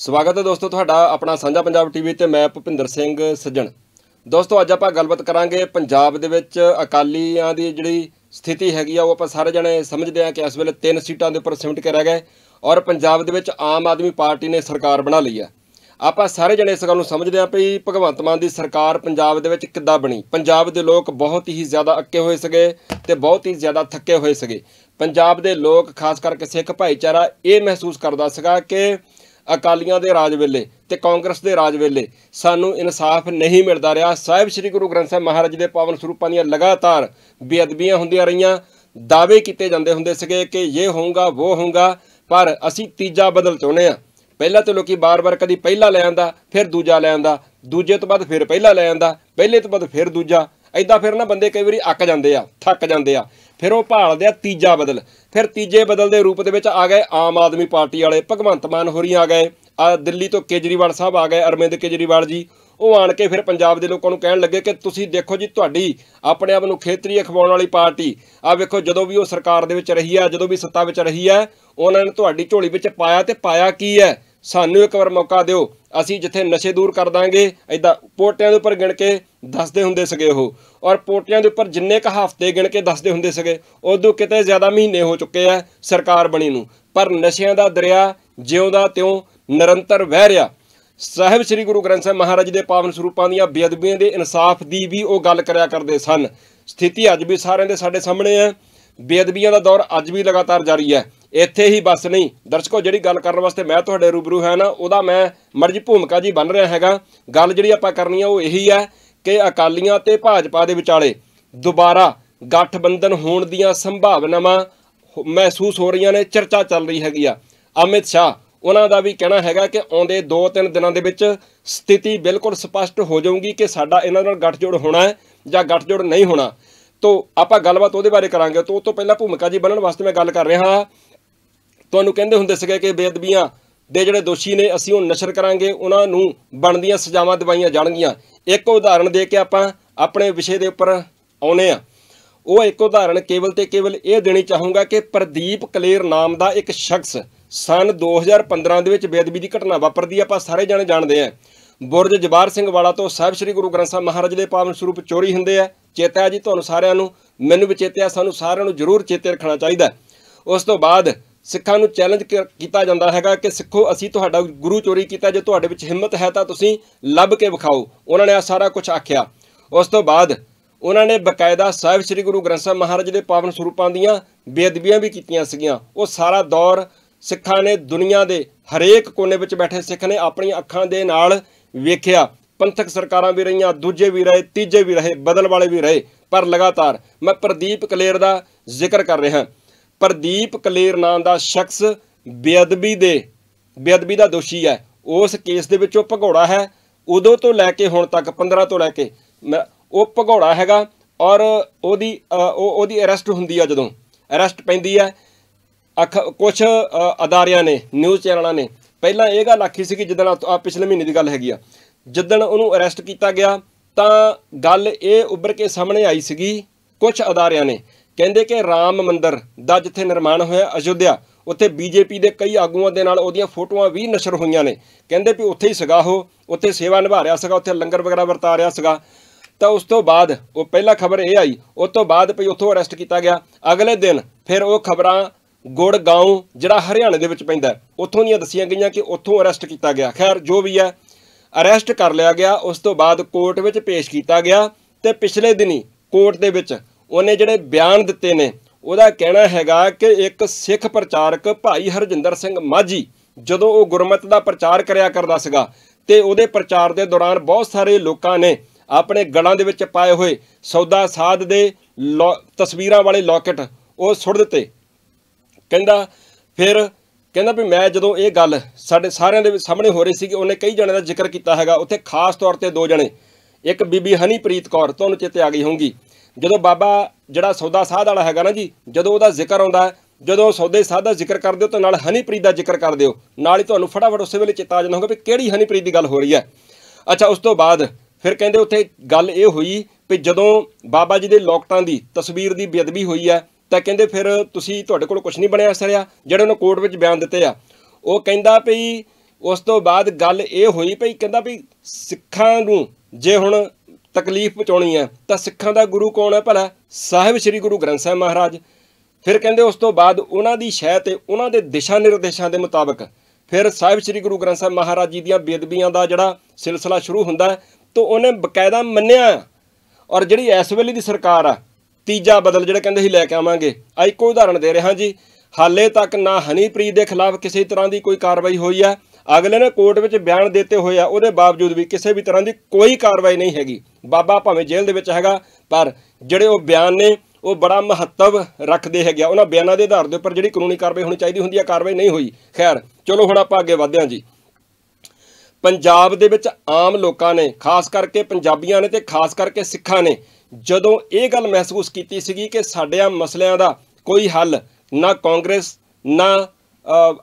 ਸਵਾਗਤ ਹੈ ਦੋਸਤੋ ਤੁਹਾਡਾ ਆਪਣਾ ਸਾਂਝਾ ਪੰਜਾਬ ਟੀਵੀ ਤੇ ਮੈਂ ਭੁਪਿੰਦਰ ਸਿੰਘ ਸੱਜਣ ਦੋਸਤੋ ਅੱਜ ਆਪਾਂ ਗੱਲਬਾਤ ਕਰਾਂਗੇ ਪੰਜਾਬ ਦੇ ਵਿੱਚ ਅਕਾਲੀਆਂ ਦੀ ਜਿਹੜੀ ਸਥਿਤੀ ਹੈਗੀ ਆ ਉਹ ਆਪਾਂ ਸਾਰੇ ਜਣੇ ਸਮਝਦੇ ਆ ਕਿ ਇਸ ਵੇਲੇ ਤਿੰਨ ਸੀਟਾਂ ਦੇ ਉੱਪਰ ਸਿਮਟ ਕੇ ਰਹਿ ਗਏ ਔਰ ਪੰਜਾਬ ਦੇ ਵਿੱਚ ਆਮ ਆਦਮੀ ਪਾਰਟੀ ਨੇ ਸਰਕਾਰ ਬਣਾ ਲਈ ਆ ਆਪਾਂ ਸਾਰੇ ਜਣੇ ਇਸ ਗੱਲ ਨੂੰ ਸਮਝਦੇ ਆ ਭਈ ਭਗਵੰਤ ਮਾਨ ਦੀ ਸਰਕਾਰ ਪੰਜਾਬ ਦੇ ਵਿੱਚ ਕਿੱਦਾਂ ਬਣੀ ਪੰਜਾਬ ਦੇ ਲੋਕ ਬਹੁਤ ਹੀ ਜ਼ਿਆਦਾ ਅੱਕੇ ਹੋਏ ਸਗੇ ਤੇ ਬਹੁਤ ਹੀ ਜ਼ਿਆਦਾ ਥੱਕੇ ਹੋਏ ਸਗੇ ਪੰਜਾਬ ਦੇ ਲੋਕ ਖਾਸ ਕਰਕੇ ਸਿੱਖ ਭਾਈਚਾਰਾ ਇਹ ਮਹਿਸੂਸ ਕਰਦਾ ਸੀਗਾ ਕਿ ਅਕਾਲੀਆਂ ਦੇ ਰਾਜ ਵੇਲੇ ਤੇ ਕਾਂਗਰਸ ਦੇ ਰਾਜ ਵੇਲੇ ਸਾਨੂੰ ਇਨਸਾਫ ਨਹੀਂ ਮਿਲਦਾ ਰਿਹਾ ਸਾਹਿਬ ਸ੍ਰੀ ਗੁਰੂ ਗ੍ਰੰਥ ਸਾਹਿਬ ਮਹਾਰਾਜ ਦੇ ਪਾਵਨ ਸਰੂਪਾਂ ਦੀਆਂ ਲਗਾਤਾਰ ਬੇਅਦਬੀਆਂ ਹੁੰਦੀਆਂ ਰਹੀਆਂ ਦਾਅਵੇ ਕੀਤੇ ਜਾਂਦੇ ਹੁੰਦੇ ਸੀਗੇ ਕਿ ਇਹ ਹੋਊਗਾ ਉਹ ਹੋਊਗਾ ਪਰ ਅਸੀਂ ਤੀਜਾ ਬਦਲ ਚਾਹੁੰਦੇ ਆ ਪਹਿਲਾਂ ਤੇ ਲੋਕੀ ਬਾਰ-ਬਾਰ ਕਦੀ ਪਹਿਲਾ ਲੈ ਆਂਦਾ ਫਿਰ ਦੂਜਾ ਲੈ ਆਂਦਾ ਦੂਜੇ ਤੋਂ ਬਾਅਦ ਫਿਰ ਪਹਿਲਾ ਲੈ ਆਂਦਾ ਪਹਿਲੇ ਤੋਂ ਬਾਅਦ ਫਿਰ ਦੂਜਾ ਐਦਾਂ ਫਿਰ ਨਾ ਬੰਦੇ ਕਈ ਵਾਰੀ ਅੱਕ ਜਾਂਦੇ ਆ ਥੱਕ ਜਾਂਦੇ ਆ ਫਿਰ ਉਹ ਭਾਲਦੇ ਆ ਤੀਜਾ ਬਦਲ ਫਿਰ ਤੀਜੇ ਬਦਲ ਦੇ ਰੂਪ ਦੇ ਵਿੱਚ ਆ ਗਏ ਆਮ ਆਦਮੀ ਪਾਰਟੀ ਵਾਲੇ ਭਗਵੰਤ ਮਾਨ ਹੋਰੀ ਆ ਗਏ ਆ ਦਿੱਲੀ ਤੋਂ ਕੇਜਰੀਵਾਲ ਸਾਹਿਬ ਆ ਗਏ ਅਰਮਿੰਦ ਕੇਜਰੀਵਾਲ ਜੀ ਉਹ ਆਣ ਕੇ ਫਿਰ ਪੰਜਾਬ ਦੇ ਲੋਕਾਂ ਨੂੰ ਕਹਿਣ ਲੱਗੇ ਕਿ ਤੁਸੀਂ ਦੇਖੋ ਜੀ ਤੁਹਾਡੀ ਆਪਣੇ ਆਪ ਨੂੰ ਖੇਤਰੀ ਅਖਵਾਉਣ ਵਾਲੀ ਪਾਰਟੀ ਆ ਵੇਖੋ ਜਦੋਂ ਵੀ ਉਹ ਸਰਕਾਰ ਦੇ ਵਿੱਚ ਰਹੀ ਹੈ ਜਦੋਂ ਵੀ ਸੱਤਾ ਵਿੱਚ ਰਹੀ ਹੈ ਉਹਨਾਂ ਨੇ ਤੁਹਾਡੀ ਝੋਲੀ ਵਿੱਚ ਪਾਇਆ ਤੇ ਪਾਇਆ ਕੀ ਹੈ ਸਾਨੂੰ ਇੱਕ ਵਾਰ ਮੌਕਾ ਦਿਓ ਅਸੀਂ ਜਿੱਥੇ ਨਸ਼ੇ ਦੂਰ ਕਰ ਦਾਂਗੇ ਐਦਾਂ ਪੋਟਿਆਂ ਦੇ ਉੱਪਰ ਗਿਣ ਕੇ ਦੱਸਦੇ ਹੁੰਦੇ ਸਗੇ ਉਹ ਔਰ ਪੋਟਿਆਂ ਦੇ ਉੱਪਰ ਜਿੰਨੇ ਕ ਹਫ਼ਤੇ ਗਿਣ ਕੇ ਦੱਸਦੇ ਹੁੰਦੇ ਸਗੇ ਉਦੋਂ ਕਿਤੇ ਜ਼ਿਆਦਾ ਮਹੀਨੇ ਹੋ ਚੁੱਕੇ ਆ ਸਰਕਾਰ ਬਣੀ ਨੂੰ ਪਰ ਨਸ਼ਿਆਂ ਦਾ ਦਰਿਆ ਜਿਉਂਦਾ ਤਿਉਂ ਨਿਰੰਤਰ ਵਹਿ ਰਿਹਾ ਸਾਹਿਬ ਸ੍ਰੀ ਗੁਰੂ ਗ੍ਰੰਥ ਸਾਹਿਬ ਮਹਾਰਾਜ ਦੇ ਪਾਵਨ ਸਰੂਪਾਂ ਦੀਆਂ ਬੇਅਦਬੀਆਂ ਦੇ ਇਨਸਾਫ ਦੀ ਵੀ ਉਹ ਗੱਲ ਕਰਿਆ ਕਰਦੇ ਸਨ ਸਥਿਤੀ ਅੱਜ ਵੀ ਸਾਰਿਆਂ ਦੇ ਸਾਡੇ ਸਾਹਮਣੇ ਹੈ ਬੇਅਦਬੀਆਂ ਦਾ ਦੌਰ ਅੱਜ ਵੀ ਲਗਾਤਾਰ ਜਾਰੀ ਹੈ ਇੱਥੇ ਹੀ ਬਸ ਨਹੀਂ ਦਰਸ਼ਕੋ ਜਿਹੜੀ ਗੱਲ ਕਰਨ ਵਾਸਤੇ ਮੈਂ ਤੁਹਾਡੇ ਰੂਬਰੂ ਹਾਂ ਨਾ ਉਹਦਾ ਮੈਂ ਮਰਜ਼ ਭੂਮਿਕਾ ਜੀ ਬਣ ਰਿਹਾ ਹੈਗਾ ਗੱਲ ਜਿਹੜੀ ਆਪਾਂ ਕਰਨੀ ਆ ਉਹ ਇਹੀ ਹੈ ਕਿ ਅਕਾਲੀਆਂ ਤੇ ਭਾਜਪਾ ਦੇ ਵਿਚਾਲੇ ਦੁਬਾਰਾ ਗੱਠਬੰਧਨ ਹੋਣ ਦੀਆਂ ਸੰਭਾਵਨਾਵਾਂ ਮਹਿਸੂਸ ਹੋ ਰਹੀਆਂ ਨੇ ਚਰਚਾ ਚੱਲ ਰਹੀ ਹੈਗੀ ਆ ਅਮਿਤ ਸ਼ਾਹ ਉਹਨਾਂ ਦਾ ਵੀ ਕਹਿਣਾ ਹੈਗਾ ਕਿ ਆਉਂਦੇ 2-3 ਦਿਨਾਂ ਦੇ ਵਿੱਚ ਸਥਿਤੀ ਬਿਲਕੁਲ ਸਪਸ਼ਟ ਹੋ ਜਾਊਗੀ ਕਿ ਸਾਡਾ ਇਹਨਾਂ ਨਾਲ ਗੱਠਜੋੜ ਹੋਣਾ ਹੈ ਜਾਂ ਗੱਠਜੋੜ ਨਹੀਂ ਹੋਣਾ ਤੋਂ ਆਪਾਂ ਗੱਲਬਾਤ ਉਹਦੇ ਬਾਰੇ ਕਰਾਂਗੇ ਤੋਂ ਉਸ ਤੋਂ ਪਹਿਲਾਂ ਭੂਮਿਕਾ ਜੀ ਬਣਨ ਵਾਸਤੇ ਮੈਂ ਗੱਲ ਕਰ ਰਿਹਾ ਹਾਂ ਤੁਹਾਨੂੰ ਕਹਿੰਦੇ ਹੁੰਦੇ ਸੀਗੇ ਕਿ ਬੇਅਦਬੀਆਂ ਦੇ ਜਿਹੜੇ ਦੋਸ਼ੀ ਨੇ ਅਸੀਂ ਉਹ ਨਸ਼ਰ ਕਰਾਂਗੇ ਉਹਨਾਂ ਨੂੰ ਬਣਦੀਆਂ ਸਜ਼ਾਵਾਂ ਦਵਾਈਆਂ ਜਾਣਗੀਆਂ ਇੱਕ ਉਦਾਹਰਣ ਦੇ ਕੇ ਆਪਾਂ ਆਪਣੇ ਵਿਸ਼ੇ ਦੇ ਉੱਪਰ ਆਉਨੇ ਆ ਉਹ ਇੱਕ ਉਦਾਹਰਣ ਕੇਵਲ ਤੇ ਕੇਵਲ ਇਹ ਦੇਣੀ ਚਾਹੂੰਗਾ ਕਿ ਪ੍ਰਦੀਪ ਕਲੇਰ ਨਾਮ ਦਾ ਇੱਕ ਸ਼ਖਸ ਸਨ 2015 ਦੇ ਵਿੱਚ ਬੇਅਦਬੀ ਦੀ ਘਟਨਾ ਵਾਪਰਦੀ ਆਪਾਂ ਸਾਰੇ ਜਾਣੇ ਜਾਣਦੇ ਆ ਬੁਰਜ ਜਵਾਰ ਸਿੰਘ ਵਾਲਾ ਤੋਂ ਸਾਬ ਸ੍ਰੀ ਗੁਰੂ ਗ੍ਰੰਥ ਸਾਹਿਬ ਮਹਾਰਾਜ ਦੇ ਪਾਵਨ ਸਰੂਪ ਚੋਰੀ ਹੁੰਦੇ ਆ ਚੇਤਾ ਜੀ ਤੁਹਾਨੂੰ ਸਾਰਿਆਂ ਨੂੰ ਮੈਨੂੰ ਵੀ ਚੇਤਿਆ ਸਾਨੂੰ ਸਾਰਿਆਂ ਨੂੰ ਜ਼ਰੂਰ ਚੇਤੇ ਰੱਖਣਾ ਚਾਹੀਦਾ ਉਸ ਤੋਂ ਬਾਅਦ ਸਿੱਖਾਂ ਨੂੰ ਚੈਲੰਜ ਕੀਤਾ ਜਾਂਦਾ ਹੈਗਾ ਕਿ ਸਿੱਖੋ ਅਸੀਂ ਤੁਹਾਡਾ ਗੁਰੂ ਚੋਰੀ ਕੀਤਾ ਜੇ ਤੁਹਾਡੇ ਵਿੱਚ ਹਿੰਮਤ ਹੈ ਤਾਂ ਤੁਸੀਂ ਲੱਭ ਕੇ ਵਿਖਾਓ ਉਹਨਾਂ ਨੇ ਆ ਸਾਰਾ ਕੁਝ ਆਖਿਆ ਉਸ ਤੋਂ ਬਾਅਦ ਉਹਨਾਂ ਨੇ ਬਕਾਇਦਾ ਸਾਹਿਬ ਸ੍ਰੀ ਗੁਰੂ ਗ੍ਰੰਥ ਸਾਹਿਬ ਮਹਾਰਾਜ ਦੇ ਪਾਵਨ ਸਰੂਪਾਂ ਦੀਆਂ ਬੇਅਦਬੀਆਂ ਵੀ ਕੀਤੀਆਂ ਸੀਗੀਆਂ ਉਹ ਸਾਰਾ ਦੌਰ ਸਿੱਖਾਂ ਨੇ ਦੁਨੀਆ ਦੇ ਹਰੇਕ ਕੋਨੇ ਵਿੱਚ ਬੈਠੇ ਸਿੱਖ ਨੇ ਆਪਣੀਆਂ ਅੱਖਾਂ ਦੇ ਨਾਲ ਵੇਖਿਆ ਪੰਥਕ ਸਰਕਾਰਾਂ ਵੀ ਰਹੀਆਂ ਦੂਜੇ ਵੀ ਰਹੇ ਤੀਜੇ ਵੀ ਰਹੇ ਬਦਲ ਵਾਲੇ ਵੀ ਰਹੇ ਪਰ ਲਗਾਤਾਰ ਮੈਂ ਪ੍ਰਦੀਪ ਕਲੇਰ ਦਾ ਜ਼ਿਕਰ ਕਰ ਰਿਹਾ ਪ੍ਰਦੀਪ ਕਲੇਰ ਨਾਂ ਦਾ ਸ਼ਖਸ ਬੇਅਦਬੀ ਦੇ ਬੇਅਦਬੀ ਦਾ ਦੋਸ਼ੀ ਹੈ ਉਸ ਕੇਸ ਦੇ ਵਿੱਚ ਉਹ ਭਗੌੜਾ ਹੈ ਉਦੋਂ ਤੋਂ ਲੈ ਕੇ ਹੁਣ ਤੱਕ 15 ਤੋਂ ਲੈ ਕੇ ਉਹ ਭਗੌੜਾ ਹੈਗਾ ਔਰ ਉਹਦੀ ਉਹਦੀ ਅਰੈਸਟ ਹੁੰਦੀ ਆ ਜਦੋਂ ਅਰੈਸਟ ਪੈਂਦੀ ਹੈ ਅਖ ਕੁਝ ਅਦਾਰਿਆਂ ਨੇ ਨਿਊਜ਼ ਚੈਨਲਾਂ ਨੇ ਪਹਿਲਾਂ ਇਹ ਗੱਲ ਆਖੀ ਸੀ ਕਿ ਜਦੋਂ ਆ ਪਿਛਲੇ ਮਹੀਨੇ ਦੀ ਗੱਲ ਹੈਗੀ ਆ ਜਦੋਂ ਉਹਨੂੰ ਅਰੈਸਟ ਕੀਤਾ ਗਿਆ ਤਾਂ ਗੱਲ ਇਹ ਉੱਭਰ ਕੇ ਸਾਹਮਣੇ ਆਈ ਸੀਗੀ ਕੁਝ ਅਦਾਰਿਆਂ ਨੇ ਕਹਿੰਦੇ ਕਿ ਰਾਮ ਮੰਦਰ ਦਾ ਜਿੱਥੇ ਨਿਰਮਾਣ ਹੋਇਆ ਅਯੁੱਧਿਆ ਉੱਥੇ ਬੀਜੇਪੀ ਦੇ ਕਈ ਆਗੂਆਂ ਦੇ ਨਾਲ ਉਹਦੀਆਂ ਫੋਟੋਆਂ ਵੀ ਨਸ਼ਰ ਹੋਈਆਂ ਨੇ ਕਹਿੰਦੇ ਵੀ ਉੱਥੇ ਹੀ ਸਗਾ ਹੋ ਉੱਥੇ ਸੇਵਾ ਨਿਭਾ ਰਿਆ ਸੀਗਾ ਉੱਥੇ ਲੰਗਰ ਵਗੈਰਾ ਵਰਤਾ ਰਿਆ ਸੀਗਾ ਤਾਂ ਉਸ ਤੋਂ ਬਾਅਦ ਉਹ ਪਹਿਲਾ ਖਬਰ ਇਹ ਆਈ ਉਸ ਤੋਂ ਬਾਅਦ ਭਈ ਉੱਥੋਂ ਅਰੈਸਟ ਕੀਤਾ ਗਿਆ ਅਗਲੇ ਦਿਨ ਫਿਰ ਉਹ ਖਬਰਾਂ ਗੁੜਗਾਉਂ ਜਿਹੜਾ ਹਰਿਆਣੇ ਦੇ ਵਿੱਚ ਪੈਂਦਾ ਉੱਥੋਂ ਦੀਆਂ ਦੱਸੀਆਂ ਗਈਆਂ ਕਿ ਉੱਥੋਂ ਅਰੈਸਟ ਕੀਤਾ ਗਿਆ ਖੈਰ ਜੋ ਵੀ ਹੈ ਅਰੈਸਟ ਕਰ ਲਿਆ ਗਿਆ ਉਸ ਤੋਂ ਬਾਅਦ ਕੋਰਟ ਵਿੱਚ ਪੇਸ਼ ਕੀਤਾ ਗਿਆ ਤੇ ਪਿਛਲੇ ਦਿਨੀ ਕੋਰਟ ਦੇ ਵਿੱਚ ਉਹਨੇ ਜਿਹੜੇ ਬਿਆਨ ਦਿੱਤੇ ਨੇ ਉਹਦਾ ਕਹਿਣਾ ਹੈਗਾ ਕਿ ਇੱਕ ਸਿੱਖ ਪ੍ਰਚਾਰਕ ਭਾਈ ਹਰਜਿੰਦਰ ਸਿੰਘ ਮਾਝੀ ਜਦੋਂ ਉਹ ਗੁਰਮਤਿ ਦਾ ਪ੍ਰਚਾਰ ਕਰਿਆ ਕਰਦਾ ਸੀਗਾ ਤੇ ਉਹਦੇ ਪ੍ਰਚਾਰ ਦੇ ਦੌਰਾਨ ਬਹੁਤ ਸਾਰੇ ਲੋਕਾਂ ਨੇ ਆਪਣੇ ਗਲਾਂ ਦੇ ਵਿੱਚ ਪਾਏ ਹੋਏ ਸੌਦਾ ਸਾਧ ਦੇ ਤਸਵੀਰਾਂ ਵਾਲੇ ਲੋਕਟ ਉਹ ਸੁੱਟ ਦਿੱਤੇ ਕਹਿੰਦਾ ਫਿਰ ਕਹਿੰਦਾ ਵੀ ਮੈਂ ਜਦੋਂ ਇਹ ਗੱਲ ਸਾਡੇ ਸਾਰਿਆਂ ਦੇ ਸਾਹਮਣੇ ਹੋ ਰਹੀ ਸੀ ਕਿ ਉਹਨੇ ਕਈ ਜਣੇ ਦਾ ਜ਼ਿਕਰ ਕੀਤਾ ਹੈਗਾ ਉੱਥੇ ਖਾਸ ਤੌਰ ਤੇ ਦੋ ਜਣੇ ਇੱਕ ਬੀਬੀ ਹਨੀਪ੍ਰੀਤ ਕੌਰ ਤੁਹਾਨੂੰ ਚਿੱਤੇ ਆ ਗਈ ਹੋਊਗੀ ਜਦੋਂ ਬਾਬਾ ਜਿਹੜਾ ਸੌਦਾ ਸਾਧ ਵਾਲਾ ਹੈਗਾ ਨਾ ਜੀ ਜਦੋਂ ਉਹਦਾ ਜ਼ਿਕਰ ਆਉਂਦਾ ਜਦੋਂ ਸੌਦੇ ਸਾਧ ਦਾ ਜ਼ਿਕਰ ਕਰਦੇ ਹੋ ਤਾਂ ਨਾਲ ਹਨੀਪ੍ਰੀਤ ਦਾ ਜ਼ਿਕਰ ਕਰਦੇ ਹੋ ਨਾਲ ਹੀ ਤੁਹਾਨੂੰ ਫਟਾਫਟ ਉਸੇ ਵੇਲੇ ਚੇਤਾ ਆ ਜਾਣਾ ਹੋਗਾ ਵੀ ਕਿਹੜੀ ਹਨੀਪ੍ਰੀਤ ਦੀ ਗੱਲ ਹੋ ਰਹੀ ਹੈ ਅੱਛਾ ਉਸ ਤੋਂ ਬਾਅਦ ਫਿਰ ਕਹਿੰਦੇ ਉੱਥੇ ਗੱਲ ਇਹ ਹੋਈ ਵੀ ਜਦੋਂ ਬਾਬਾ ਜੀ ਦੇ ਲੋਕਟਾਂ ਦੀ ਤਸਵੀਰ ਦੀ ਬੇਅਦਬੀ ਹੋਈ ਹੈ ਤਾਂ ਕਹਿੰਦੇ ਫਿਰ ਤੁਸੀਂ ਤੁਹਾਡੇ ਕੋਲ ਕੁਝ ਨਹੀਂ ਬਣਿਆ ਸਰਿਆ ਜਿਹੜੇ ਉਹਨਾਂ ਕੋਰਟ ਵਿੱਚ ਬਿਆਨ ਦਿੱਤੇ ਆ ਉਹ ਕਹਿੰਦਾ ਭਈ ਉਸ ਤੋਂ ਬਾਅਦ ਗੱਲ ਇਹ ਹੋਈ ਭਈ ਕਹਿੰਦਾ ਭਈ ਸਿੱਖਾਂ ਨੂੰ ਜੇ ਹੁਣ ਤਕਲੀਫ ਪਹੁੰਚਾਉਣੀ ਹੈ ਤਾਂ ਸਿੱਖਾਂ ਦਾ ਗੁਰੂ ਕੌਣ ਹੈ ਭਲਾ ਸਾਹਿਬ ਸ੍ਰੀ ਗੁਰੂ ਗ੍ਰੰਥ ਸਾਹਿਬ ਮਹਾਰਾਜ ਫਿਰ ਕਹਿੰਦੇ ਉਸ ਤੋਂ ਬਾਅਦ ਉਹਨਾਂ ਦੀ ਸ਼ੈ ਤੇ ਉਹਨਾਂ ਦੇ ਦਿਸ਼ਾ ਨਿਰਦੇਸ਼ਾਂ ਦੇ ਮੁਤਾਬਕ ਫਿਰ ਸਾਹਿਬ ਸ੍ਰੀ ਗੁਰੂ ਗ੍ਰੰਥ ਸਾਹਿਬ ਮਹਾਰਾਜ ਜੀ ਦੀਆਂ ਬੇਦਬੀਆਂ ਦਾ ਜਿਹੜਾ ਸਿਲਸਿਲਾ ਸ਼ੁਰੂ ਹੁੰਦਾ ਤਾਂ ਉਹਨੇ ਬਕਾਇਦਾ ਮੰਨਿਆ ਔਰ ਜਿਹੜੀ ਇਸ ਵੇਲੇ ਦੀ ਸਰਕਾਰ ਆ ਤੀਜਾ ਬਦਲ ਜਿਹੜਾ ਕਹਿੰਦੇ ਸੀ ਲੈ ਕੇ ਆਵਾਂਗੇ ਆ ਇੱਕੋ ਉਦਾਹਰਣ ਦੇ ਰਿਹਾ ਜੀ ਹਾਲੇ ਤੱਕ ਨਾ ਹਨੀਪ੍ਰੀਤ ਦੇ ਖਿਲਾਫ ਕਿਸੇ ਤਰ੍ਹਾਂ ਦੀ ਕੋਈ ਕਾਰਵਾਈ ਹੋਈ ਆ ਅਗਲੇ ਨੇ ਕੋਰਟ ਵਿੱਚ ਬਿਆਨ ਦਿੱਤੇ ਹੋਏ ਆ ਉਹਦੇ ਬਾਵਜੂਦ ਵੀ ਕਿਸੇ ਵੀ ਤਰ੍ਹਾਂ ਦੀ ਕੋਈ ਕਾਰਵਾਈ ਨਹੀਂ ਹੈਗੀ ਬਾਬਾ ਭਾਵੇਂ ਜੇਲ੍ਹ ਦੇ ਵਿੱਚ ਹੈਗਾ ਪਰ ਜਿਹੜੇ ਉਹ ਬਿਆਨ ਨੇ ਉਹ ਬੜਾ ਮਹੱਤਵ ਰੱਖਦੇ ਹੈਗੇ ਉਹਨਾਂ ਬਿਆਨਾਂ ਦੇ ਆਧਾਰ ਦੇ ਉੱਪਰ ਜਿਹੜੀ ਕਾਨੂੰਨੀ ਕਾਰਵਾਈ ਹੋਣੀ ਚਾਹੀਦੀ ਹੁੰਦੀ ਆ ਕਾਰਵਾਈ ਨਹੀਂ ਹੋਈ ਖੈਰ ਚਲੋ ਹੁਣ ਆਪਾਂ ਅੱਗੇ ਵਧਦੇ ਹਾਂ ਜੀ ਪੰਜਾਬ ਦੇ ਵਿੱਚ ਆਮ ਲੋਕਾਂ ਨੇ ਖਾਸ ਕਰਕੇ ਪੰਜਾਬੀਆਂ ਨੇ ਤੇ ਖਾਸ ਕਰਕੇ ਸਿੱਖਾਂ ਨੇ ਜਦੋਂ ਇਹ ਗੱਲ ਮਹਿਸੂਸ ਕੀਤੀ ਸੀਗੀ ਕਿ ਸਾਡੇ ਆ ਮਸਲਿਆਂ ਦਾ ਕੋਈ ਹੱਲ ਨਾ ਕਾਂਗਰਸ ਨਾ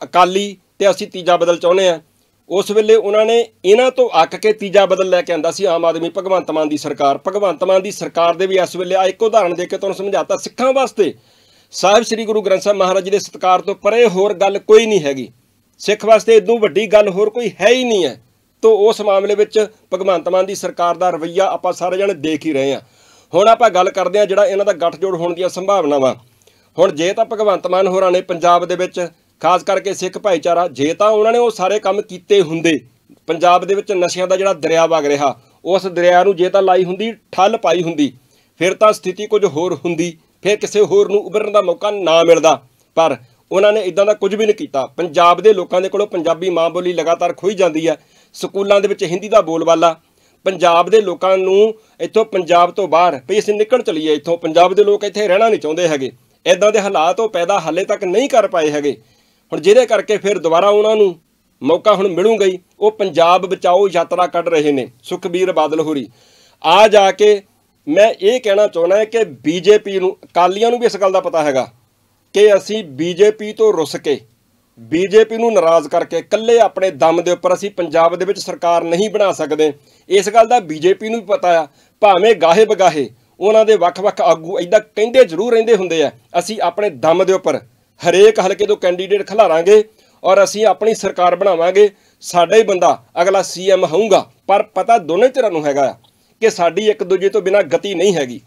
ਅਕਾਲੀ ਤੇ ਅਸੀਂ ਤੀਜਾ ਬਦਲ ਚਾਹੁੰਦੇ ਆ ਉਸ ਵੇਲੇ ਉਹਨਾਂ ਨੇ ਇਹਨਾਂ ਤੋਂ ਅੱਕ ਕੇ ਤੀਜਾ ਬਦਲ ਲੈ ਕੇ ਆਂਦਾ ਸੀ ਆਮ ਆਦਮੀ ਭਗਵੰਤ ਮਾਨ ਦੀ ਸਰਕਾਰ ਭਗਵੰਤ ਮਾਨ ਦੀ ਸਰਕਾਰ ਦੇ ਵੀ ਇਸ ਵੇਲੇ ਆ ਇੱਕ ਉਦਾਹਰਣ ਦੇ ਕੇ ਤੁਹਾਨੂੰ ਸਮਝਾਤਾ ਸਿੱਖਾਂ ਵਾਸਤੇ ਸਾਹਿਬ ਸ੍ਰੀ ਗੁਰੂ ਗ੍ਰੰਥ ਸਾਹਿਬ ਮਹਾਰਾਜ ਜੀ ਦੇ ਸਤਕਾਰ ਤੋਂ ਪਰੇ ਹੋਰ ਗੱਲ ਕੋਈ ਨਹੀਂ ਹੈਗੀ ਸਿੱਖ ਵਾਸਤੇ ਇਦੋਂ ਵੱਡੀ ਗੱਲ ਹੋਰ ਕੋਈ ਹੈ ਹੀ ਨਹੀਂ ਹੈ ਤੋਂ ਉਸ ਮਾਮਲੇ ਵਿੱਚ ਭਗਵੰਤ ਮਾਨ ਦੀ ਸਰਕਾਰ ਦਾ ਰਵਈਆ ਆਪਾਂ ਸਾਰੇ ਜਣ ਦੇਖ ਹੀ ਰਹੇ ਆ ਹੁਣ ਆਪਾਂ ਗੱਲ ਕਰਦੇ ਆ ਜਿਹੜਾ ਇਹਨਾਂ ਦਾ ਗੱਠਜੋੜ ਹੋਣ ਦੀਆਂ ਸੰਭਾਵਨਾਵਾਂ ਹੁਣ ਜੇ ਤਾਂ ਭਗਵੰਤ ਮਾਨ ਹੋਰਾਂ ਨੇ ਪੰਜਾਬ ਦੇ ਵਿੱਚ ਖਾਸ ਕਰਕੇ ਸਿੱਖ ਭਾਈਚਾਰਾ ਜੇ ਤਾਂ ਉਹਨਾਂ ਨੇ ਉਹ ਸਾਰੇ ਕੰਮ ਕੀਤੇ ਹੁੰਦੇ ਪੰਜਾਬ ਦੇ ਵਿੱਚ ਨਸ਼ਿਆਂ ਦਾ ਜਿਹੜਾ ਦਰਿਆ ਵਗ ਰਿਹਾ ਉਸ ਦਰਿਆ ਨੂੰ ਜੇ ਤਾਂ ਲਾਈ ਹੁੰਦੀ ਠੱਲ ਪਾਈ ਹੁੰਦੀ ਫਿਰ ਤਾਂ ਸਥਿਤੀ ਕੁਝ ਹੋਰ ਹੁੰਦੀ ਫਿਰ ਕਿਸੇ ਹੋਰ ਨੂੰ ਉਭਰਨ ਦਾ ਮੌਕਾ ਨਾ ਮਿਲਦਾ ਪਰ ਉਹਨਾਂ ਨੇ ਇਦਾਂ ਦਾ ਕੁਝ ਵੀ ਨਹੀਂ ਕੀਤਾ ਪੰਜਾਬ ਦੇ ਲੋਕਾਂ ਦੇ ਕੋਲੋਂ ਪੰਜਾਬੀ ਮਾਂ ਬੋਲੀ ਲਗਾਤਾਰ ਖੋਈ ਜਾਂਦੀ ਹੈ ਸਕੂਲਾਂ ਦੇ ਵਿੱਚ ਹਿੰਦੀ ਦਾ ਬੋਲਬਾਲਾ ਪੰਜਾਬ ਦੇ ਲੋਕਾਂ ਨੂੰ ਇੱਥੋਂ ਪੰਜਾਬ ਤੋਂ ਬਾਹਰ ਵੀ ਅਸੀਂ ਨਿਕਲ ਚਲੀਏ ਇੱਥੋਂ ਪੰਜਾਬ ਦੇ ਲੋਕ ਇੱਥੇ ਰਹਿਣਾ ਨਹੀਂ ਚਾਹੁੰਦੇ ਹੈਗੇ ਇਦਾਂ ਦੇ ਹਾਲਾਤ ਉਹ ਪੈਦਾ ਹਾਲੇ ਤੱਕ ਨਹੀਂ ਕਰ ਪਾਏ ਹੈਗੇ ਹੁਣ ਜਿਹਦੇ ਕਰਕੇ ਫਿਰ ਦੁਬਾਰਾ ਉਹਨਾਂ ਨੂੰ ਮੌਕਾ ਹੁਣ ਮਿਲੂਗਾ ਹੀ ਉਹ ਪੰਜਾਬ ਬਚਾਓ ਯਾਤਰਾ ਕੱਢ ਰਹੇ ਨੇ ਸੁਖਬੀਰ ਬਾਦਲ ਹੋਰੀ ਆ ਜਾ ਕੇ ਮੈਂ ਇਹ ਕਹਿਣਾ ਚਾਹੁੰਦਾ ਹੈ ਕਿ ਬੀਜੇਪੀ ਨੂੰ ਅਕਾਲੀਆਂ ਨੂੰ ਵੀ ਇਸ ਗੱਲ ਦਾ ਪਤਾ ਹੈਗਾ ਕਿ ਅਸੀਂ ਬੀਜੇਪੀ ਤੋਂ ਰੁੱਸ ਕੇ ਬੀਜੇਪੀ ਨੂੰ ਨਾਰਾਜ਼ ਕਰਕੇ ਇਕੱਲੇ ਆਪਣੇ ਦਮ ਦੇ ਉੱਪਰ ਅਸੀਂ ਪੰਜਾਬ ਦੇ ਵਿੱਚ ਸਰਕਾਰ ਨਹੀਂ ਬਣਾ ਸਕਦੇ ਇਸ ਗੱਲ ਦਾ ਬੀਜੇਪੀ ਨੂੰ ਵੀ ਪਤਾ ਆ ਭਾਵੇਂ ਗਾਹੇ ਬਗਾਹੇ ਉਹਨਾਂ ਦੇ ਵੱਖ-ਵੱਖ ਆਗੂ ਐਦਾਂ ਕਹਿੰਦੇ ਜ਼ਰੂਰ ਰਹਿੰਦੇ ਹੁੰਦੇ ਆ ਅਸੀਂ ਆਪਣੇ ਦਮ ਦੇ ਉੱਪਰ ਹਰੇਕ ਹਲਕੇ ਤੋਂ ਕੈਂਡੀਡੇਟ ਖਿਲਾਰਾਂਗੇ ਔਰ ਅਸੀਂ ਆਪਣੀ ਸਰਕਾਰ ਬਣਾਵਾਂਗੇ ਸਾਡਾ ਹੀ ਬੰਦਾ ਅਗਲਾ ਸੀਐਮ ਹੋਊਗਾ ਪਰ ਪਤਾ ਦੋਨੇ ਧਿਰਾਂ ਨੂੰ ਹੈਗਾ ਕਿ ਸਾਡੀ ਇੱਕ ਦੂਜੇ ਤੋਂ ਬਿਨਾ ਗਤੀ ਨਹੀਂ ਹੈਗੀ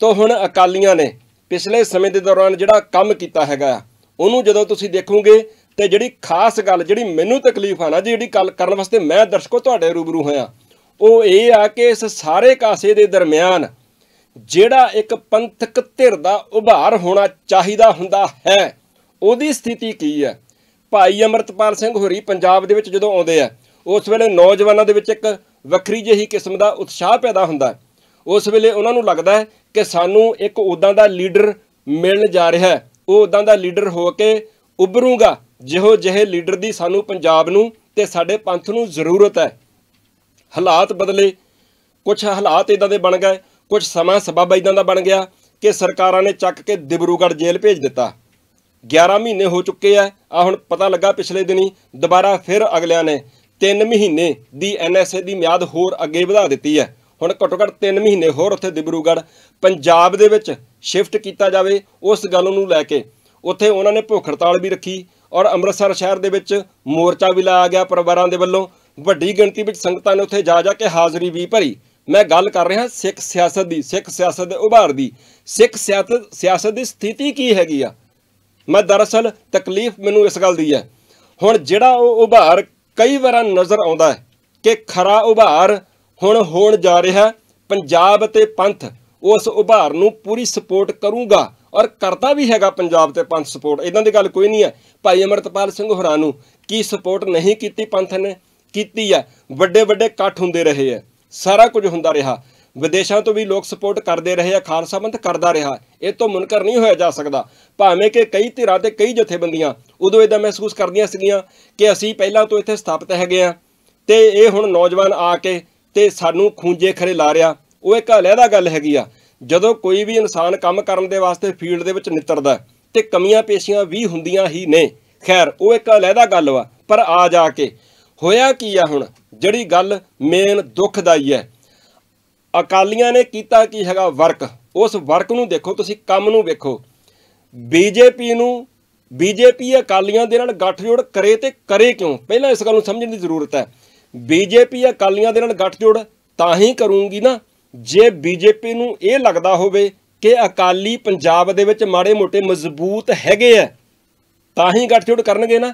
ਤੋਂ ਹੁਣ ਅਕਾਲੀਆਂ ਨੇ ਪਿਛਲੇ ਸਮੇਂ ਦੇ ਦੌਰਾਨ ਜਿਹੜਾ ਕੰਮ ਕੀਤਾ ਹੈਗਾ ਉਹਨੂੰ ਜਦੋਂ ਤੁਸੀਂ ਦੇਖੋਗੇ ਤੇ ਜਿਹੜੀ ਖਾਸ ਗੱਲ ਜਿਹੜੀ ਮੈਨੂੰ ਤਕਲੀਫ ਆ ਨਾ ਜਿਹੜੀ ਗੱਲ ਕਰਨ ਵਾਸਤੇ ਮੈਂ ਦਰਸ਼ਕੋ ਤੁਹਾਡੇ ਰੂਬਰੂ ਹੋਇਆ ਉਹ ਇਹ ਆ ਕਿ ਇਸ ਸਾਰੇ ਕਾਸੇ ਦੇ ਦਰਮਿਆਨ ਜਿਹੜਾ ਇੱਕ ਪੰਥਕ ਧਿਰ ਦਾ ਉਭਾਰ ਹੋਣਾ ਚਾਹੀਦਾ ਹੁੰਦਾ ਹੈ ਉਹਦੀ ਸਥਿਤੀ ਕੀ ਹੈ ਭਾਈ ਅਮਰਤਪਾਲ ਸਿੰਘ ਹੋਰੀ ਪੰਜਾਬ ਦੇ ਵਿੱਚ ਜਦੋਂ ਆਉਂਦੇ ਆ ਉਸ ਵੇਲੇ ਨੌਜਵਾਨਾਂ ਦੇ ਵਿੱਚ ਇੱਕ ਵੱਖਰੀ ਜਿਹੀ ਕਿਸਮ ਦਾ ਉਤਸ਼ਾਹ ਪੈਦਾ ਹੁੰਦਾ ਉਸ ਵੇਲੇ ਉਹਨਾਂ ਨੂੰ ਲੱਗਦਾ ਹੈ ਕਿ ਸਾਨੂੰ ਇੱਕ ਉਦਾਂ ਦਾ ਲੀਡਰ ਮਿਲਣ ਜਾ ਰਿਹਾ ਹੈ ਉਹ ਉਦਾਂ ਦਾ ਲੀਡਰ ਹੋ ਕੇ ਉਭਰੂਗਾ ਜਿਹੋ ਜਿਹੇ ਲੀਡਰ ਦੀ ਸਾਨੂੰ ਪੰਜਾਬ ਨੂੰ ਤੇ ਸਾਡੇ ਪੰਥ ਨੂੰ ਜ਼ਰੂਰਤ ਹੈ ਹਾਲਾਤ ਬਦਲੇ ਕੁਝ ਹਾਲਾਤ ਇਦਾਂ ਦੇ ਬਣ ਗਏ ਕੁਝ ਸਮਾਂ ਸਬਬ ਇਦਾਂ ਦਾ ਬਣ ਗਿਆ ਕਿ ਸਰਕਾਰਾਂ ਨੇ ਚੱਕ ਕੇ ਦਿਬਰੂਗੜ ਜੇਲ੍ਹ ਭੇਜ ਦਿੱਤਾ 11 ਮਹੀਨੇ ਹੋ ਚੁੱਕੇ ਆ ਆ ਹੁਣ ਪਤਾ ਲੱਗਾ ਪਿਛਲੇ ਦਿਨੀ ਦੁਬਾਰਾ ਫਿਰ ਅਗਲਿਆਂ ਨੇ 3 ਮਹੀਨੇ ਦੀ ਐਨਐਸਏ ਦੀ ਮਿਆਦ ਹੋਰ ਅੱਗੇ ਵਧਾ ਦਿੱਤੀ ਹੈ ਹੁਣ ਘੱਟੋ ਘੱਟ 3 ਮਹੀਨੇ ਹੋਰ ਉੱਥੇ ਦਿਬਰੂਗੜ ਪੰਜਾਬ ਦੇ ਵਿੱਚ ਸ਼ਿਫਟ ਕੀਤਾ ਜਾਵੇ ਉਸ ਗੱਲ ਨੂੰ ਲੈ ਕੇ ਉੱਥੇ ਉਹਨਾਂ ਨੇ ਭੁੱਖ ਹੜਤਾਲ ਵੀ ਰੱਖੀ ਔਰ ਅੰਮ੍ਰਿਤਸਰ ਸ਼ਹਿਰ ਦੇ ਵਿੱਚ ਮੋਰਚਾ ਵੀ ਲਾਇਆ ਗਿਆ ਪਰਿਵਾਰਾਂ ਦੇ ਵੱਲੋਂ ਵੱਡੀ ਗਿਣਤੀ ਵਿੱਚ ਸੰਗਤਾਂ ਨੇ ਉੱਥੇ ਜਾ ਜਾ ਕੇ ਹਾਜ਼ਰੀ ਵੀ ਭਰੀ ਮੈਂ ਗੱਲ ਕਰ ਰਿਹਾ ਸਿੱਖ ਸਿਆਸਤ ਦੀ ਸਿੱਖ ਸਿਆਸਤ ਦੇ ਉਭਾਰ ਦੀ ਸਿੱਖ ਸਿਆਸਤ ਸਿਆਸਤ ਦੀ ਸਥਿਤੀ ਕੀ ਹੈਗੀ ਆ ਮੈਂ ਦਰਅਸਲ ਤਕਲੀਫ ਮੈਨੂੰ ਇਸ ਗੱਲ ਦੀ ਹੈ ਹੁਣ ਜਿਹੜਾ ਉਹ ਉਭਾਰ ਕਈ ਵਾਰ ਨਜ਼ਰ ਆਉਂਦਾ ਹੈ ਕਿ ਖਰਾ ਉਭਾਰ ਹੁਣ ਹੋਣ ਜਾ ਰਿਹਾ ਪੰਜਾਬ ਤੇ ਪੰਥ ਉਸ ਉਭਾਰ ਨੂੰ ਪੂਰੀ ਸਪੋਰਟ ਕਰੂੰਗਾ ਔਰ ਕਰਦਾ ਵੀ ਹੈਗਾ ਪੰਜਾਬ ਤੇ ਪੰਥ ਸਪੋਰਟ ਇਦਾਂ ਦੀ ਗੱਲ ਕੋਈ ਨਹੀਂ ਹੈ ਭਾਈ ਅਮਰਤਪਾਲ ਸਿੰਘ ਹੋਰਾਂ ਨੂੰ ਕੀ ਸਪੋਰਟ ਨਹੀਂ ਕੀਤੀ ਪੰਥ ਨੇ ਕੀਤੀ ਹੈ ਵੱਡੇ ਵੱਡੇ ਇਕੱਠ ਹੁੰਦੇ ਰਹੇ ਹੈ ਸਾਰਾ ਕੁਝ ਹੁੰਦਾ ਰਿਹਾ ਵਿਦੇਸ਼ਾਂ ਤੋਂ ਵੀ ਲੋਕ ਸਪੋਰਟ ਕਰਦੇ ਰਹੇ ਆ ਖਾਲਸਾ ਪੰਥ ਕਰਦਾ ਰਿਹਾ ਇਹ ਤੋਂ ਮੁਨਕਰ ਨਹੀਂ ਹੋਇਆ ਜਾ ਸਕਦਾ ਭਾਵੇਂ ਕਿ ਕਈ ਧਿਰਾਂ ਤੇ ਕਈ ਜਥੇਬੰਦੀਆਂ ਉਦੋਂ ਇਹਦਾ ਮਹਿਸੂਸ ਕਰਦੀਆਂ ਸੀਗੀਆਂ ਕਿ ਅਸੀਂ ਪਹਿਲਾਂ ਤੋਂ ਇੱਥੇ ਸਥਾਪਿਤ ਹੈਗੇ ਆ ਤੇ ਇਹ ਹੁਣ ਨੌਜਵਾਨ ਆ ਕੇ ਤੇ ਸਾਨੂੰ ਖੂੰਜੇ ਖਰੇ ਲਾ ਰਿਹਾ ਉਹ ਇੱਕ ਅਲੈਦਾ ਗੱਲ ਹੈਗੀ ਆ ਜਦੋਂ ਕੋਈ ਵੀ ਇਨਸਾਨ ਕੰਮ ਕਰਨ ਦੇ ਵਾਸਤੇ ਫੀਲਡ ਦੇ ਵਿੱਚ ਨਿਤਰਦਾ ਤੇ ਕਮੀਆਂ ਪੇਸ਼ੀਆਂ ਵੀ ਹੁੰਦੀਆਂ ਹੀ ਨੇ ਖੈਰ ਉਹ ਇੱਕ ਅਲੈਦਾ ਗੱਲ ਵਾ ਪਰ ਆ ਜਾ ਕੇ ਹੋਇਆ ਕੀ ਆ ਹੁਣ ਜਿਹੜੀ ਗੱਲ ਮੇਨ ਦੁੱਖਦਾਈ ਹੈ ਅਕਾਲੀਆਂ ਨੇ ਕੀਤਾ ਕੀ ਹੈਗਾ ਵਰਕ ਉਸ ਵਰਕ ਨੂੰ ਦੇਖੋ ਤੁਸੀਂ ਕੰਮ ਨੂੰ ਵੇਖੋ ਬੀਜੇਪੀ ਨੂੰ ਬੀਜੇਪੀ ਅਕਾਲੀਆਂ ਦੇ ਨਾਲ ਗੱਠਜੋੜ ਕਰੇ ਤੇ ਕਰੇ ਕਿਉਂ ਪਹਿਲਾਂ ਇਸ ਗੱਲ ਨੂੰ ਸਮਝਣ ਦੀ ਜ਼ਰੂਰਤ ਹੈ ਬੀਜੇਪੀ ਅਕਾਲੀਆਂ ਦੇ ਨਾਲ ਗੱਠਜੋੜ ਤਾਂ ਹੀ ਕਰੂੰਗੀ ਨਾ ਜੇ ਬੀਜੇਪੀ ਨੂੰ ਇਹ ਲੱਗਦਾ ਹੋਵੇ ਕਿ ਅਕਾਲੀ ਪੰਜਾਬ ਦੇ ਵਿੱਚ ਮਾੜੇ-ਮੋਟੇ ਮਜ਼ਬੂਤ ਹੈਗੇ ਆ ਤਾਂ ਹੀ ਗੱਠਜੋੜ ਕਰਨਗੇ ਨਾ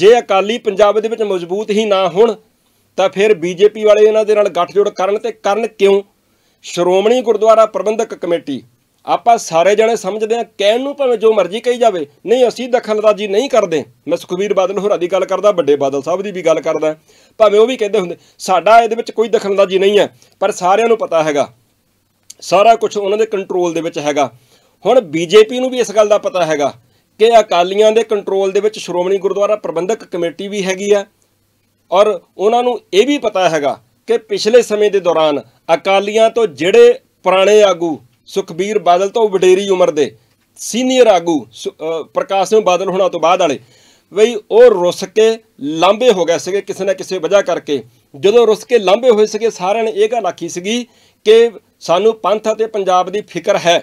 ਜੇ ਅਕਾਲੀ ਪੰਜਾਬ ਦੇ ਵਿੱਚ ਮਜ਼ਬੂਤ ਹੀ ਨਾ ਹੋਣ ਤਾਂ ਫਿਰ ਬੀਜੇਪੀ ਵਾਲੇ ਇਹਨਾਂ ਦੇ ਨਾਲ ਗੱਠਜੋੜ ਕਰਨ ਤੇ ਕਰਨ ਕਿਉਂ ਸ਼੍ਰੋਮਣੀ ਗੁਰਦੁਆਰਾ ਪ੍ਰਬੰਧਕ ਕਮੇਟੀ ਆਪਾਂ ਸਾਰੇ ਜਣੇ ਸਮਝਦੇ ਆ ਕਹਿਣ ਨੂੰ ਭਾਵੇਂ ਜੋ ਮਰਜ਼ੀ ਕਹੀ ਜਾਵੇ ਨਹੀਂ ਅਸੀਂ ਦਖਲਅੰਦਾਜ਼ੀ ਨਹੀਂ ਕਰਦੇ ਮੈਂ ਸੁਖਵੀਰ ਬਾਦਲ ਹੋਰਾਂ ਦੀ ਗੱਲ ਕਰਦਾ ਵੱਡੇ ਬਾਦਲ ਸਾਹਿਬ ਦੀ ਵੀ ਗੱਲ ਕਰਦਾ ਭਾਵੇਂ ਉਹ ਵੀ ਕਹਿੰਦੇ ਹੁੰਦੇ ਸਾਡਾ ਇਹਦੇ ਵਿੱਚ ਕੋਈ ਦਖਲਅੰਦਾਜ਼ੀ ਨਹੀਂ ਹੈ ਪਰ ਸਾਰਿਆਂ ਨੂੰ ਪਤਾ ਹੈਗਾ ਸਾਰਾ ਕੁਝ ਉਹਨਾਂ ਦੇ ਕੰਟਰੋਲ ਦੇ ਵਿੱਚ ਹੈਗਾ ਹੁਣ ਬੀਜੇਪੀ ਨੂੰ ਵੀ ਇਸ ਗੱਲ ਦਾ ਪਤਾ ਹੈਗਾ ਕਿ ਅਕਾਲੀਆਂ ਦੇ ਕੰਟਰੋਲ ਦੇ ਵਿੱਚ ਸ਼੍ਰੋਮਣੀ ਗੁਰਦੁਆਰਾ ਪ੍ਰਬੰਧਕ ਕਮੇਟੀ ਵੀ ਹੈਗੀ ਆ ਔਰ ਉਹਨਾਂ ਨੂੰ ਇਹ ਵੀ ਪਤਾ ਹੈਗਾ ਕਿ ਪਿਛਲੇ ਸਮੇਂ ਦੇ ਦੌਰਾਨ ਅਕਾਲੀਆਂ ਤੋਂ ਜਿਹੜੇ ਪੁਰਾਣੇ ਆਗੂ ਸੁਖਬੀਰ ਬਾਦਲ ਤੋਂ ਵਡੇਰੀ ਉਮਰ ਦੇ ਸੀਨੀਅਰ ਆਗੂ ਪ੍ਰਕਾਸ਼ ਸਿੰਘ ਬਾਦਲ ਹੋਣਾ ਤੋਂ ਬਾਅਦ ਵਾਲੇ ਬਈ ਉਹ ਰੁੱਸ ਕੇ ਲਾਂਬੇ ਹੋ ਗਏ ਸੀਗੇ ਕਿਸੇ ਨਾ ਕਿਸੇ ਵਜ੍ਹਾ ਕਰਕੇ ਜਦੋਂ ਰੁੱਸ ਕੇ ਲਾਂਬੇ ਹੋਏ ਸੀਗੇ ਸਾਰਿਆਂ ਨੇ ਇਹ ਗੱਲ ਆਖੀ ਸੀਗੀ ਕਿ ਸਾਨੂੰ ਪੰਥ ਅਤੇ ਪੰਜਾਬ ਦੀ ਫਿਕਰ ਹੈ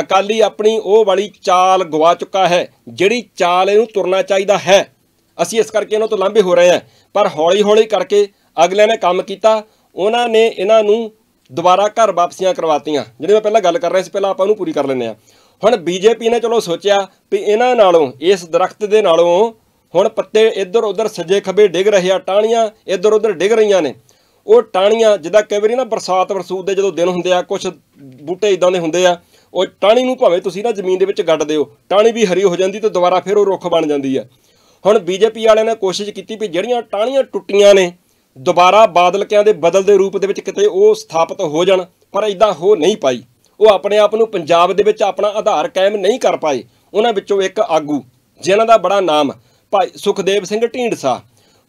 ਅਕਾਲੀ ਆਪਣੀ ਉਹ ਵਾਲੀ ਚਾਲ ਗਵਾ ਚੁੱਕਾ ਹੈ ਜਿਹੜੀ ਚਾਲ ਇਹਨੂੰ ਤੁਰਨਾ ਚਾਹੀਦਾ ਹੈ ਅਸੀਂ ਇਸ ਕਰਕੇ ਇਹਨਾਂ ਤੋਂ ਲਾਂਭੇ ਹੋ ਰਹੇ ਹਾਂ ਪਰ ਹੌਲੀ-ਹੌਲੀ ਕਰਕੇ ਅਗਲਿਆਂ ਨੇ ਕੰਮ ਕੀਤਾ ਉਹਨਾਂ ਨੇ ਇਹਨਾਂ ਨੂੰ ਦੁਬਾਰਾ ਘਰ ਵਾਪਸੀਆਂ ਕਰਵਾਤੀਆਂ ਜਿਹੜੇ ਮੈਂ ਪਹਿਲਾਂ ਗੱਲ ਕਰ ਰਿਹਾ ਸੀ ਪਹਿਲਾਂ ਆਪਾਂ ਉਹਨੂੰ ਪੂਰੀ ਕਰ ਲੈਂਦੇ ਆ ਹੁਣ ਬੀਜੇਪੀ ਨੇ ਚਲੋ ਸੋਚਿਆ ਵੀ ਇਹਨਾਂ ਨਾਲੋਂ ਇਸ ਦਰਖਤ ਦੇ ਨਾਲੋਂ ਹੁਣ ਪੱਤੇ ਇੱਧਰ ਉੱਧਰ ਸੱਜੇ ਖੱਬੇ ਡਿੱਗ ਰਹੇ ਆ ਟਾਣੀਆਂ ਇੱਧਰ ਉੱਧਰ ਡਿੱਗ ਰਹੀਆਂ ਨੇ ਉਹ ਟਾਣੀਆਂ ਜਿੱਦਾਂ ਕਈ ਵਾਰੀ ਨਾ ਬਰਸਾਤ ਵਰਸੂਦ ਦੇ ਜਦੋਂ ਦਿਨ ਹੁੰਦੇ ਆ ਕੁਝ ਬੂਟੇ ਇਦਾਂ ਦੇ ਹੁੰਦੇ ਆ ਉਹ ਟਾਣੀ ਨੂੰ ਭਾਵੇਂ ਤੁਸੀਂ ਨਾ ਜ਼ਮੀਨ ਦੇ ਵਿੱਚ ਗੱਡ ਦਿਓ ਟਾਣੀ ਵੀ ਹਰੀ ਹੋ ਜਾਂਦੀ ਤੇ ਦੁਬਾਰਾ ਫਿਰ ਉਹ ਰੁੱਖ ਬਣ ਜਾਂਦੀ ਆ ਹੁਣ ਬੀਜੇਪੀ ਵਾਲਿਆਂ ਨੇ ਕੋਸ਼ਿਸ਼ ਕੀਤੀ ਵੀ ਜਿਹੜੀਆਂ ਟਾਣੀਆਂ ਟੁੱਟੀਆਂ ਨੇ ਦੁਬਾਰਾ ਬਾਦਲਕਿਆਂ ਦੇ ਬਦਲਦੇ ਰੂਪ ਦੇ ਵਿੱਚ ਕਿਤੇ ਉਹ ਸਥਾਪਿਤ ਹੋ ਜਾਣ ਪਰ ਇਦਾਂ ਹੋ ਨਹੀਂ ਪਾਈ ਉਹ ਆਪਣੇ ਆਪ ਨੂੰ ਪੰਜਾਬ ਦੇ ਵਿੱਚ ਆਪਣਾ ਆਧਾਰ ਕਾਇਮ ਨਹੀਂ ਕਰ ਪਾਏ ਉਹਨਾਂ ਵਿੱਚੋਂ ਇੱਕ ਆਗੂ ਜਿਨ੍ਹਾਂ ਦਾ ਬੜਾ ਨਾਮ ਭਾਈ ਸੁਖਦੇਵ ਸਿੰਘ ਢੀਂਡਸਾ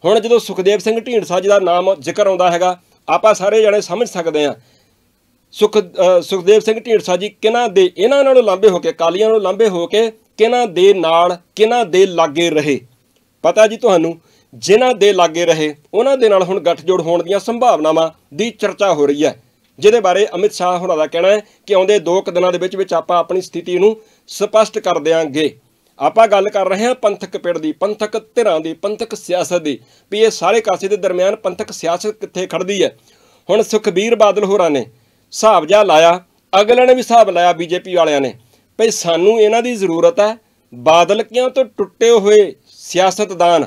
ਹੁਣ ਜਦੋਂ ਸੁਖਦੇਵ ਸਿੰਘ ਢੀਂਡਸਾ ਜੀ ਦਾ ਨਾਮ ਜ਼ਿਕਰ ਆਉਂਦਾ ਹੈਗਾ ਆਪਾਂ ਸਾਰੇ ਜਣੇ ਸਮਝ ਸਕਦੇ ਆ ਸੁਖ ਸੁਖਦੇਵ ਸਿੰਘ ਢੀਂਡਸਾ ਜੀ ਕਿਨਾਂ ਦੇ ਇਹਨਾਂ ਨਾਲੋਂ ਲਾਂਬੇ ਹੋ ਕੇ ਕਾਲੀਆਂ ਨਾਲੋਂ ਲਾਂਬੇ ਹੋ ਕੇ ਕਿਨਾਂ ਦੇ ਨਾਲ ਕਿਨਾਂ ਦੇ ਲਾਗੇ ਰਹੇ ਪਤਾ ਜੀ ਤੁਹਾਨੂੰ ਜਿਨ੍ਹਾਂ ਦੇ ਲਾਗੇ ਰਹੇ ਉਹਨਾਂ ਦੇ ਨਾਲ ਹੁਣ ਗੱਠਜੋੜ ਹੋਣ ਦੀਆਂ ਸੰਭਾਵਨਾਵਾਂ ਦੀ ਚਰਚਾ ਹੋ ਰਹੀ ਹੈ ਜਿਹਦੇ ਬਾਰੇ ਅਮਿਤ ਸ਼ਾਹ ਹੁਣਾਂ ਦਾ ਕਹਿਣਾ ਹੈ ਕਿ ਆਉਂਦੇ 2 ਦਿਨਾਂ ਦੇ ਵਿੱਚ ਵਿੱਚ ਆਪਾਂ ਆਪਣੀ ਸਥਿਤੀ ਨੂੰ ਸਪਸ਼ਟ ਕਰ ਦੇਵਾਂਗੇ ਆਪਾਂ ਗੱਲ ਕਰ ਰਹੇ ਹਾਂ ਪੰਥਕ ਪਿੜ ਦੀ ਪੰਥਕ ਧਿਰਾਂ ਦੀ ਪੰਥਕ ਸਿਆਸਤ ਦੀ ਵੀ ਇਹ ਸਾਰੇ ਕਾਸੇ ਦੇ ਦਰਮਿਆਨ ਪੰਥਕ ਸਿਆਸਤ ਕਿੱਥੇ ਖੜਦੀ ਹੈ ਹੁਣ ਸੁਖਬੀਰ ਬਾਦਲ ਹੋਰਾਂ ਨੇ ਹਿਸਾਬ ਜਾ ਲਾਇਆ ਅਗਲੇ ਨੇ ਵੀ ਹਿਸਾਬ ਲਾਇਆ ਬੀਜੇਪੀ ਵਾਲਿਆਂ ਨੇ ਭਈ ਸਾਨੂੰ ਇਹਨਾਂ ਦੀ ਜ਼ਰੂਰਤ ਹੈ ਬਾਦਲ ਕਿਉਂ ਤੋਂ ਟੁੱਟੇ ਹੋਏ ਸਿਆਸਤਦਾਨ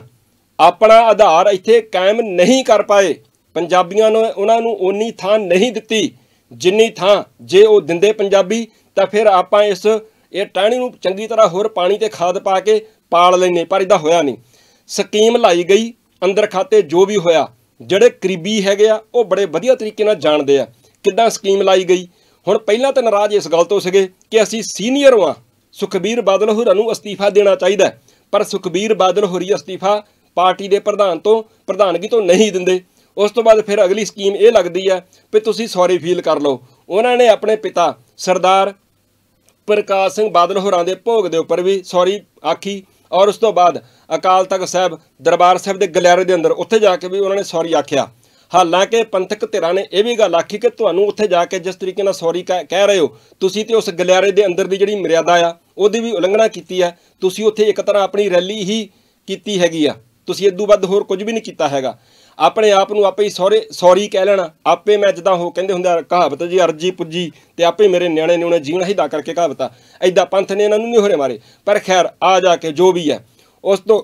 ਆਪਣਾ ਆਧਾਰ ਇੱਥੇ ਕਾਇਮ ਨਹੀਂ ਕਰ ਪਾਏ ਪੰਜਾਬੀਆਂ ਨੂੰ ਉਹਨਾਂ ਨੂੰ ਓਨੀ ਥਾਂ ਨਹੀਂ ਦਿੱਤੀ ਜਿੰਨੀ ਥਾਂ ਜੇ ਉਹ ਦਿੰਦੇ ਪੰਜਾਬੀ ਤਾਂ ਫਿਰ ਆਪਾਂ ਇਸ ਇਹ ਟਾਣੀ ਨੂੰ ਚੰਗੀ ਤਰ੍ਹਾਂ ਹੋਰ ਪਾਣੀ ਤੇ ਖਾਦ ਪਾ ਕੇ ਪਾਲ ਲੈਨੇ ਪਰ ਇਹਦਾ ਹੋਇਆ ਨਹੀਂ ਸਕੀਮ ਲਾਈ ਗਈ ਅੰਦਰ ਖਾਤੇ ਜੋ ਵੀ ਹੋਇਆ ਜਿਹੜੇ ਕਰੀਬੀ ਹੈਗੇ ਆ ਉਹ ਬੜੇ ਵਧੀਆ ਤਰੀਕੇ ਨਾਲ ਜਾਣਦੇ ਆ ਕਿੱਦਾਂ ਸਕੀਮ ਲਾਈ ਗਈ ਹੁਣ ਪਹਿਲਾਂ ਤਾਂ ਨਾਰਾਜ਼ ਇਸ ਗੱਲ ਤੋਂ ਸੀਗੇ ਕਿ ਅਸੀਂ ਸੀਨੀਅਰ ਹਾਂ ਸੁਖਬੀਰ ਬਾਦਲ ਹੋਰਾਂ ਨੂੰ ਅਸਤੀਫਾ ਦੇਣਾ ਚਾਹੀਦਾ ਪਰ ਸੁਖਬੀਰ ਬਾਦਲ ਹੋਰੀ ਅਸਤੀਫਾ ਪਾਰਟੀ ਦੇ ਪ੍ਰਧਾਨ ਤੋਂ ਪ੍ਰਧਾਨਗੀ ਤੋਂ ਨਹੀਂ ਦਿੰਦੇ ਉਸ ਤੋਂ ਬਾਅਦ ਫਿਰ ਅਗਲੀ ਸਕੀਮ ਇਹ ਲੱਗਦੀ ਹੈ ਕਿ ਤੁਸੀਂ ਸੌਰੀ ਫੀਲ ਕਰ ਲਓ ਉਹਨਾਂ ਨੇ ਆਪਣੇ ਪਿਤਾ ਸਰਦਾਰ ਪ੍ਰਕਾਸ਼ ਸਿੰਘ ਬਾਦਲ ਹੋਰਾਂ ਦੇ ਭੋਗ ਦੇ ਉੱਪਰ ਵੀ ਸੌਰੀ ਆਖੀ ਔਰ ਉਸ ਤੋਂ ਬਾਅਦ ਅਕਾਲ ਤਖਤ ਸਾਹਿਬ ਦਰਬਾਰ ਸਾਹਿਬ ਦੇ ਗਲਿਆਰੇ ਦੇ ਅੰਦਰ ਉੱਥੇ ਜਾ ਕੇ ਵੀ ਉਹਨਾਂ ਨੇ ਸੌਰੀ ਆਖਿਆ ਹਾਲਾਂਕਿ ਪੰਥਕ ਧਿਰਾਂ ਨੇ ਇਹ ਵੀ ਗੱਲ ਆਖੀ ਕਿ ਤੁਹਾਨੂੰ ਉੱਥੇ ਜਾ ਕੇ ਜਿਸ ਤਰੀਕੇ ਨਾਲ ਸੌਰੀ ਕਹਿ ਰਹੇ ਹੋ ਤੁਸੀਂ ਤੇ ਉਸ ਗਲਿਆਰੇ ਦੇ ਅੰਦਰ ਦੀ ਜਿਹੜੀ ਮਰਿਆਦਾ ਆ ਉਹਦੀ ਵੀ ਉਲੰਘਣਾ ਕੀਤੀ ਹੈ ਤੁਸੀਂ ਉੱਥੇ ਇੱਕ ਤਰ੍ਹਾਂ ਆਪਣੀ ਰੈਲੀ ਹੀ ਕੀਤੀ ਹੈਗੀ ਆ ਤੁਸੀਂ ਇਦੋਂ ਵੱਧ ਹੋਰ ਕੁਝ ਵੀ ਨਹੀਂ ਕੀਤਾ ਹੈਗਾ ਆਪਣੇ ਆਪ ਨੂੰ ਆਪੇ ਹੀ ਸੌਰੇ ਸੌਰੀ ਕਹਿ ਲੈਣਾ ਆਪੇ ਮੈਂ ਜਦਾਂ ਹੋ ਕਹਿੰਦੇ ਹੁੰਦੇ ਕਹਾਵਤ ਜੀ ਅਰਜੀ ਪੁੱਜੀ ਤੇ ਆਪੇ ਮੇਰੇ ਨਿਆਣੇ ਨੇ ਉਹਨੇ ਹੀ ਦਾ ਕਰਕੇ ਕਹਾਵਤਾ ਐਦਾਂ ਪੰਥ ਨੇ ਇਹਨਾਂ ਨੂੰ ਨਹੀਂ ਹੋਰੇ ਮਾਰੇ ਪਰ ਖੈਰ ਆ ਜਾ ਕੇ ਜੋ ਵੀ ਹੈ ਉਸ ਤੋਂ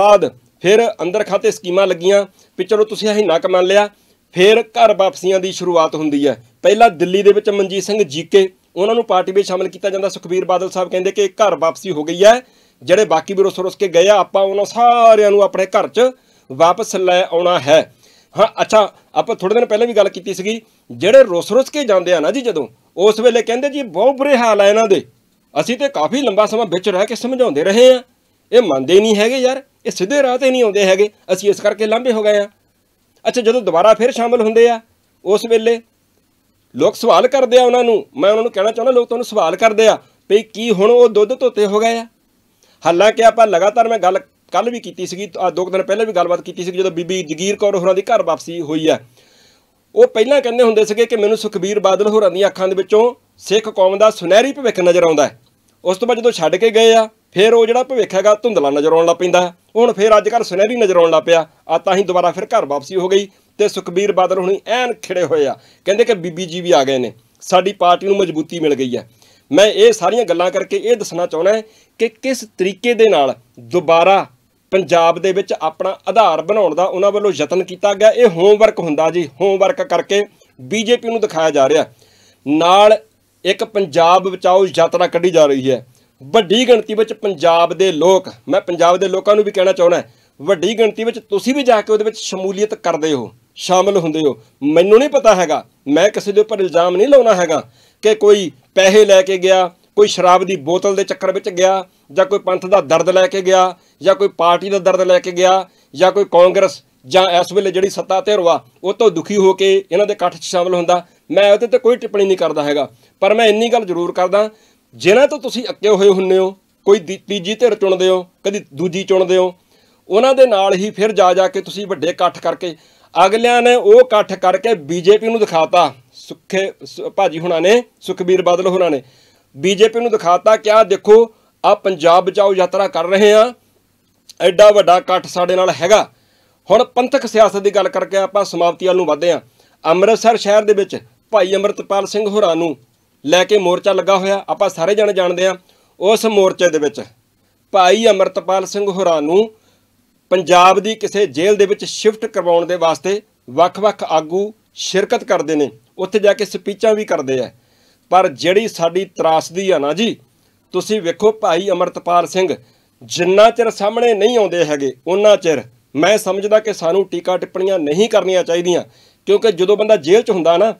ਬਾਅਦ ਫਿਰ ਅੰਦਰ ਖਾਤੇ ਸਕੀਮਾਂ ਲੱਗੀਆਂ ਵੀ ਚਲੋ ਤੁਸੀਂ ਨਾ ਕਮਾ ਲਿਆ ਫਿਰ ਘਰ ਵਾਪਸੀਆਂ ਦੀ ਸ਼ੁਰੂਆਤ ਹੁੰਦੀ ਹੈ ਪਹਿਲਾਂ ਦਿੱਲੀ ਦੇ ਵਿੱਚ ਮਨਜੀਤ ਸਿੰਘ ਜੀਕੇ ਉਹਨਾਂ ਨੂੰ ਪਾਰਟੀ ਵਿੱਚ ਸ਼ਾਮਲ ਕੀਤਾ ਜਾਂਦਾ ਸੁਖਬੀਰ ਬਾਦਲ ਸਾਹਿਬ ਕਹਿੰਦੇ ਕਿ ਘਰ ਵਾਪਸੀ ਹੋ ਗਈ ਹੈ ਜਿਹੜੇ ਬਾਕੀ ਵੀ ਰੋਸ ਰੋਸ ਕੇ ਗਏ ਆ ਆਪਾਂ ਉਹਨਾਂ ਸਾਰਿਆਂ ਨੂੰ ਆਪਣੇ ਘਰ 'ਚ ਵਾਪਸ ਲੈ ਆਉਣਾ ਹੈ ਹਾਂ ਅੱਛਾ ਆਪਾਂ ਥੋੜੇ ਦਿਨ ਪਹਿਲਾਂ ਵੀ ਗੱਲ ਕੀਤੀ ਸੀਗੀ ਜਿਹੜੇ ਰੋਸ ਰੋਸ ਕੇ ਜਾਂਦੇ ਆ ਨਾ ਜੀ ਜਦੋਂ ਉਸ ਵੇਲੇ ਕਹਿੰਦੇ ਜੀ ਬਹੁਤ ਬੁਰੇ ਹਾਲ ਆ ਇਹਨਾਂ ਦੇ ਅਸੀਂ ਤੇ ਕਾਫੀ ਲੰਬਾ ਸਮਾਂ ਵਿੱਚ ਰਹਿ ਕੇ ਸਮਝਾਉਂਦੇ ਰਹੇ ਆ ਇਹ ਮੰਨਦੇ ਨਹੀਂ ਹੈਗੇ ਯਾਰ ਇਹ ਸਿੱਧੇ ਰਾਹ ਤੇ ਨਹੀਂ ਆਉਂਦੇ ਹੈਗੇ ਅਸੀਂ ਇਸ ਕਰਕੇ ਲੰਬੇ ਹੋ ਗਏ ਆ ਅੱਛਾ ਜਦੋਂ ਦੁਬਾਰਾ ਫਿਰ ਸ਼ਾਮਲ ਹੁੰਦੇ ਆ ਉਸ ਵੇਲੇ ਲੋਕ ਸਵਾਲ ਕਰਦੇ ਆ ਉਹਨਾਂ ਨੂੰ ਮੈਂ ਉਹਨਾਂ ਨੂੰ ਕਹਿਣਾ ਚਾਹੁੰਦਾ ਲੋਕ ਤੁਹਾਨੂੰ ਸਵਾਲ ਕਰਦੇ ਆ ਵੀ ਕੀ ਹੁਣ ਉਹ ਦੁੱਧ ਧੋਤੇ ਹੋ ਗਏ ਆ ਹਾਲਾਂਕਿ ਆਪਾਂ ਲਗਾਤਾਰ ਮੈਂ ਗੱਲ ਕੱਲ ਵੀ ਕੀਤੀ ਸੀਗੀ ਆ ਦੋ ਦਿਨ ਪਹਿਲਾਂ ਵੀ ਗੱਲਬਾਤ ਕੀਤੀ ਸੀ ਜਦੋਂ ਬੀਬੀ ਜਗੀਰ ਕੌਰ ਹੋਰਾਂ ਦੀ ਘਰ ਵਾਪਸੀ ਹੋਈ ਆ ਉਹ ਪਹਿਲਾਂ ਕਹਿੰਦੇ ਹੁੰਦੇ ਸੀਗੇ ਕਿ ਮੈਨੂੰ ਸੁਖਬੀਰ ਬਾਦਲ ਹੋਰਾਂ ਦੀਆਂ ਅੱਖਾਂ ਦੇ ਵਿੱਚੋਂ ਸਿੱਖ ਕੌਮ ਦਾ ਸੁਨਹਿਰੀ ਭਵਿੱਖ ਨਜ਼ਰ ਆਉਂਦਾ ਉਸ ਤੋਂ ਬਾਅਦ ਜਦੋਂ ਛੱਡ ਕੇ ਗਏ ਆ ਫਿਰ ਉਹ ਜਿਹੜਾ ਭਵਿੱਖ ਹੈਗਾ ਧੁੰਦਲਾ ਨਜ਼ਰ ਆਉਣ ਲੱਗ ਪੈਂਦਾ ਹੁਣ ਫਿਰ ਅੱਜ ਕੱਲ ਸੁਨਹਿਰੀ ਨਜ਼ਰ ਆਉਣ ਲੱਗ ਪਿਆ ਆ ਤਾਂ ਹੀ ਦੁਬਾਰਾ ਫਿਰ ਘਰ ਵਾਪਸੀ ਹੋ ਗਈ ਤੇ ਸੁਖਬੀਰ ਬਾਦਲ ਹੁਣੀ ਐਨ ਖਿੜੇ ਹੋਏ ਆ ਕਹਿੰਦੇ ਕਿ ਬੀਬੀ ਜੀ ਵੀ ਆ ਗਏ ਨੇ ਸਾਡੀ ਪਾਰਟੀ ਨੂੰ ਮਜ਼ਬੂਤੀ ਮਿਲ ਗਈ ਹੈ ਮੈਂ ਇਹ ਸਾਰੀਆਂ ਗੱਲਾਂ ਕਰਕੇ ਇਹ ਦੱਸਣਾ ਚਾਹੁੰਦਾ ਕਿ ਕਿਸ ਤਰੀਕੇ ਦੇ ਨਾਲ ਦੁਬਾਰਾ ਪੰਜਾਬ ਦੇ ਵਿੱਚ ਆਪਣਾ ਆਧਾਰ ਬਣਾਉਣ ਦਾ ਉਹਨਾਂ ਵੱਲੋਂ ਯਤਨ ਕੀਤਾ ਗਿਆ ਇਹ ਹੋਮਵਰਕ ਹੁੰਦਾ ਜੀ ਹੋਮਵਰਕ ਕਰਕੇ ਬੀਜੇਪੀ ਨੂੰ ਦਿਖਾਇਆ ਜਾ ਰਿਹਾ ਨਾਲ ਇੱਕ ਪੰਜਾਬ ਬਚਾਓ ਯਾਤਰਾ ਕੱਢੀ ਜਾ ਰਹੀ ਹੈ ਵੱਡੀ ਗਿਣਤੀ ਵਿੱਚ ਪੰਜਾਬ ਦੇ ਲੋਕ ਮੈਂ ਪੰਜਾਬ ਦੇ ਲੋਕਾਂ ਨੂੰ ਵੀ ਕਹਿਣਾ ਚਾਹੁੰਦਾ ਵੱਡੀ ਗਿਣਤੀ ਵਿੱਚ ਤੁਸੀਂ ਵੀ ਜਾ ਕੇ ਉਹਦੇ ਵਿੱਚ ਸ਼ਮੂਲੀਅਤ ਕਰਦੇ ਹੋ ਸ਼ਾਮਲ ਹੁੰਦੇ ਹੋ ਮੈਨੂੰ ਨਹੀਂ ਪਤਾ ਹੈਗਾ ਮੈਂ ਕਿਸੇ ਦੇ ਉੱਪਰ ਇਲਜ਼ਾਮ ਨਹੀਂ ਲਾਉਣਾ ਹੈਗਾ ਕਿ ਕੋਈ ਪੈਸੇ ਲੈ ਕੇ ਗਿਆ ਕੋਈ ਸ਼ਰਾਬ ਦੀ ਬੋਤਲ ਦੇ ਚੱਕਰ ਵਿੱਚ ਗਿਆ ਜਾਂ ਕੋਈ ਪੰਥ ਦਾ ਦਰਦ ਲੈ ਕੇ ਗਿਆ ਜਾਂ ਕੋਈ ਪਾਰਟੀ ਦਾ ਦਰਦ ਲੈ ਕੇ ਗਿਆ ਜਾਂ ਕੋਈ ਕਾਂਗਰਸ ਜਾਂ ਇਸ ਵੇਲੇ ਜਿਹੜੀ ਸੱਤਾ ਰਵਾ ਉਹ ਤੋਂ ਦੁਖੀ ਹੋ ਕੇ ਇਹਨਾਂ ਦੇ ਇਕੱਠ 'ਚ ਸ਼ਾਮਲ ਹੁੰਦਾ ਮੈਂ ਉਹਦੇ ਤੇ ਕੋਈ ਟਿੱਪਣੀ ਨਹੀਂ ਕਰਦਾ ਹੈਗਾ ਪਰ ਮੈਂ ਇੰਨੀ ਗੱਲ ਜ਼ਰੂਰ ਕਰਦਾ ਜਿਨ੍ਹਾਂ ਤੋਂ ਤੁਸੀਂ ਅੱਕੇ ਹੋਏ ਹੁੰਨੇ ਹੋ ਕੋਈ ਤੀਜੀ ਧਿਰ ਚੁਣਦੇ ਹੋ ਕਦੀ ਦੂਜੀ ਚੁਣਦੇ ਹੋ ਉਹਨਾਂ ਦੇ ਨਾਲ ਹੀ ਫਿਰ ਜਾ ਜਾ ਕੇ ਤੁਸੀਂ ਵੱਡੇ ਇਕੱਠ ਕਰਕੇ ਅਗਲਿਆਂ ਨੇ ਉਹ ਇਕੱਠ ਕਰਕੇ ਬੀਜੇਪੀ ਨੂੰ ਦਿਖਾਤਾ ਸੁਖੇ ਭਾਜੀ ਹੁਣਾਂ ਨੇ ਸੁਖਬੀਰ ਬਾਦਲ ਹੁਣਾਂ ਨੇ ਬੀਜੇਪੀ ਨੂੰ ਦਿਖਾਤਾ ਕਿ ਆ ਦੇਖੋ ਆ ਪੰਜਾਬ ਬਚਾਓ ਯਾਤਰਾ ਕਰ ਰਹੇ ਆ ਐਡਾ ਵੱਡਾ ਇਕੱਠ ਸਾਡੇ ਨਾਲ ਹੈਗਾ ਹੁਣ ਪੰਥਕ ਸਿਆਸਤ ਦੀ ਗੱਲ ਕਰਕੇ ਆਪਾਂ ਸਮਾਪਤੀ ਵੱਲ ਨੂੰ ਵਧਦੇ ਆ ਅੰਮ੍ਰਿਤਸਰ ਸ਼ਹਿਰ ਦੇ ਵਿੱਚ ਭਾਈ ਅਮਰਤਪਾਲ ਸਿੰਘ ਹੋਰਾਂ ਨੂੰ ਲੈ ਕੇ ਮੋਰਚਾ ਲੱਗਾ ਹੋਇਆ ਆਪਾਂ ਸਾਰੇ ਜਣ ਜਾਣਦੇ ਆ ਉਸ ਮੋਰਚੇ ਦੇ ਵਿੱਚ ਭਾਈ ਅਮਰਤਪਾਲ ਸਿੰਘ ਹੋਰਾਂ ਨੂੰ ਪੰਜਾਬ ਦੀ ਕਿਸੇ ਜੇਲ੍ਹ ਦੇ ਵਿੱਚ ਸ਼ਿਫਟ ਕਰਵਾਉਣ ਦੇ ਵਾਸਤੇ ਵੱਖ-ਵੱਖ ਆਗੂ ਸ਼ਿਰਕਤ ਕਰਦੇ ਨੇ ਉੱਥੇ ਜਾ ਕੇ ਸਪੀਚਾਂ ਵੀ ਕਰਦੇ ਆ ਪਰ ਜਿਹੜੀ ਸਾਡੀ ਤਰਾਸਦੀ ਆ ਨਾ ਜੀ ਤੁਸੀਂ ਵੇਖੋ ਭਾਈ ਅਮਰਤਪਾਲ ਸਿੰਘ ਜਿੰਨਾ ਚਿਰ ਸਾਹਮਣੇ ਨਹੀਂ ਆਉਂਦੇ ਹੈਗੇ ਉਹਨਾਂ ਚਿਰ ਮੈਂ ਸਮਝਦਾ ਕਿ ਸਾਨੂੰ ਟੀਕਾ ਟਿੱਪਣੀਆਂ ਨਹੀਂ ਕਰਨੀਆਂ ਚਾਹੀਦੀਆਂ ਕਿਉਂਕਿ ਜਦੋਂ ਬੰਦਾ ਜੇਲ੍ਹ 'ਚ ਹੁੰਦਾ ਨਾ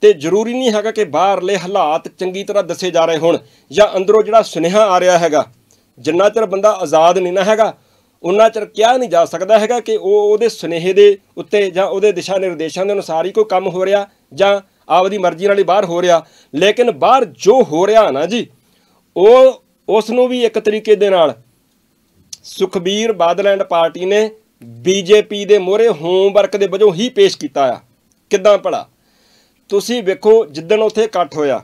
ਤੇ ਜ਼ਰੂਰੀ ਨਹੀਂ ਹੈਗਾ ਕਿ ਬਾਹਰਲੇ ਹਾਲਾਤ ਚੰਗੀ ਤਰ੍ਹਾਂ ਦੱਸੇ ਜਾ ਰਹੇ ਹੋਣ ਜਾਂ ਅੰਦਰੋਂ ਜਿਹੜਾ ਸੁਨੇਹਾ ਆ ਰਿਹਾ ਹੈਗਾ ਜਿੰਨਾ ਚਿਰ ਬੰਦਾ ਆਜ਼ਾਦ ਨਹੀਂ ਨਾ ਹੈਗਾ ਉਹਨਾਂ ਚਿਰ ਕਿਹਾ ਨਹੀਂ ਜਾ ਸਕਦਾ ਹੈਗਾ ਕਿ ਉਹ ਉਹਦੇ ਸੁਨੇਹੇ ਦੇ ਉੱਤੇ ਜਾਂ ਉਹਦੇ ਦਿਸ਼ਾ ਨਿਰਦੇਸ਼ਾਂ ਦੇ ਅਨੁਸਾਰ ਹੀ ਕੋਈ ਕੰਮ ਹੋ ਰਿਹਾ ਜਾਂ ਆਪਦੀ ਮਰਜ਼ੀ ਨਾਲ ਹੀ ਬਾਹਰ ਹੋ ਰਿਹਾ ਲੇਕਿਨ ਬਾਹਰ ਜੋ ਹੋ ਰਿਹਾ ਨਾ ਜੀ ਉਹ ਉਸ ਨੂੰ ਵੀ ਇੱਕ ਤਰੀਕੇ ਦੇ ਨਾਲ ਸੁਖਬੀਰ ਬਾਦਲੈਂਡ ਪਾਰਟੀ ਨੇ ਬੀਜੇਪੀ ਦੇ ਮੋਹਰੇ ਹੋਮਵਰਕ ਦੇ ਵਜੋਂ ਹੀ ਪੇਸ਼ ਕੀਤਾ ਆ ਕਿੱਦਾਂ ਪੜਾ ਤੁਸੀਂ ਵੇਖੋ ਜਿੱਦਣ ਉੱਥੇ ਇਕੱਠ ਹੋਇਆ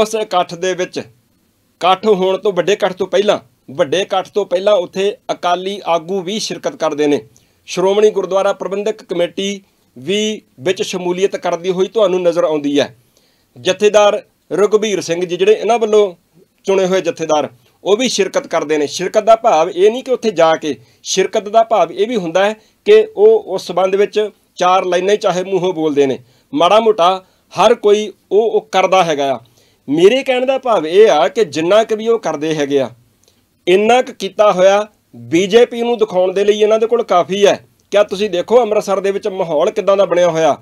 ਉਸ ਇਕੱਠ ਦੇ ਵਿੱਚ ਇਕੱਠ ਹੋਣ ਤੋਂ ਵੱਡੇ ਇਕੱਠ ਤੋਂ ਪਹਿਲਾਂ ਵੱਡੇ ਇਕੱਠ ਤੋਂ ਪਹਿਲਾਂ ਉੱਥੇ ਅਕਾਲੀ ਆਗੂ ਵੀ ਸ਼ਿਰਕਤ ਕਰਦੇ ਨੇ ਸ਼੍ਰੋਮਣੀ ਗੁਰਦੁਆਰਾ ਪ੍ਰਬੰਧਕ ਕਮੇਟੀ ਵੀ ਵਿੱਚ ਸ਼ਮੂਲੀਅਤ ਕਰਦੀ ਹੋਈ ਤੁਹਾਨੂੰ ਨਜ਼ਰ ਆਉਂਦੀ ਹੈ ਜਥੇਦਾਰ ਰਗਵੀਰ ਸਿੰਘ ਜੀ ਜਿਹੜੇ ਇਹਨਾਂ ਵੱਲੋਂ ਚੁਣੇ ਹੋਏ ਜਥੇਦਾਰ ਉਹ ਵੀ ਸ਼ਿਰਕਤ ਕਰਦੇ ਨੇ ਸ਼ਿਰਕਤ ਦਾ ਭਾਵ ਇਹ ਨਹੀਂ ਕਿ ਉੱਥੇ ਜਾ ਕੇ ਸ਼ਿਰਕਤ ਦਾ ਭਾਵ ਇਹ ਵੀ ਹੁੰਦਾ ਹੈ ਕਿ ਉਹ ਉਸ ਸੰਬੰਧ ਵਿੱਚ ਚਾਰ ਲਾਈਨਾਂ ਚਾਹੇ ਮੂੰਹੋਂ ਬੋਲਦੇ ਨੇ ਮਾੜਾ ਮੋਟਾ ਹਰ ਕੋਈ ਉਹ ਉਹ ਕਰਦਾ ਹੈਗਾ ਮੇਰੇ ਕਹਿਣ ਦਾ ਭਾਵ ਇਹ ਆ ਕਿ ਜਿੰਨਾ ਕਿ ਵੀ ਉਹ ਕਰਦੇ ਹੈਗੇ ਆ ਇੰਨਾ ਕੁ ਕੀਤਾ ਹੋਇਆ ਬੀਜੇਪੀ ਨੂੰ ਦਿਖਾਉਣ ਦੇ ਲਈ ਇਹਨਾਂ ਦੇ ਕੋਲ ਕਾਫੀ ਹੈ ਕਿਆ ਤੁਸੀਂ ਦੇਖੋ ਅੰਮ੍ਰਿਤਸਰ ਦੇ ਵਿੱਚ ਮਾਹੌਲ ਕਿਦਾਂ ਦਾ ਬਣਿਆ ਹੋਇਆ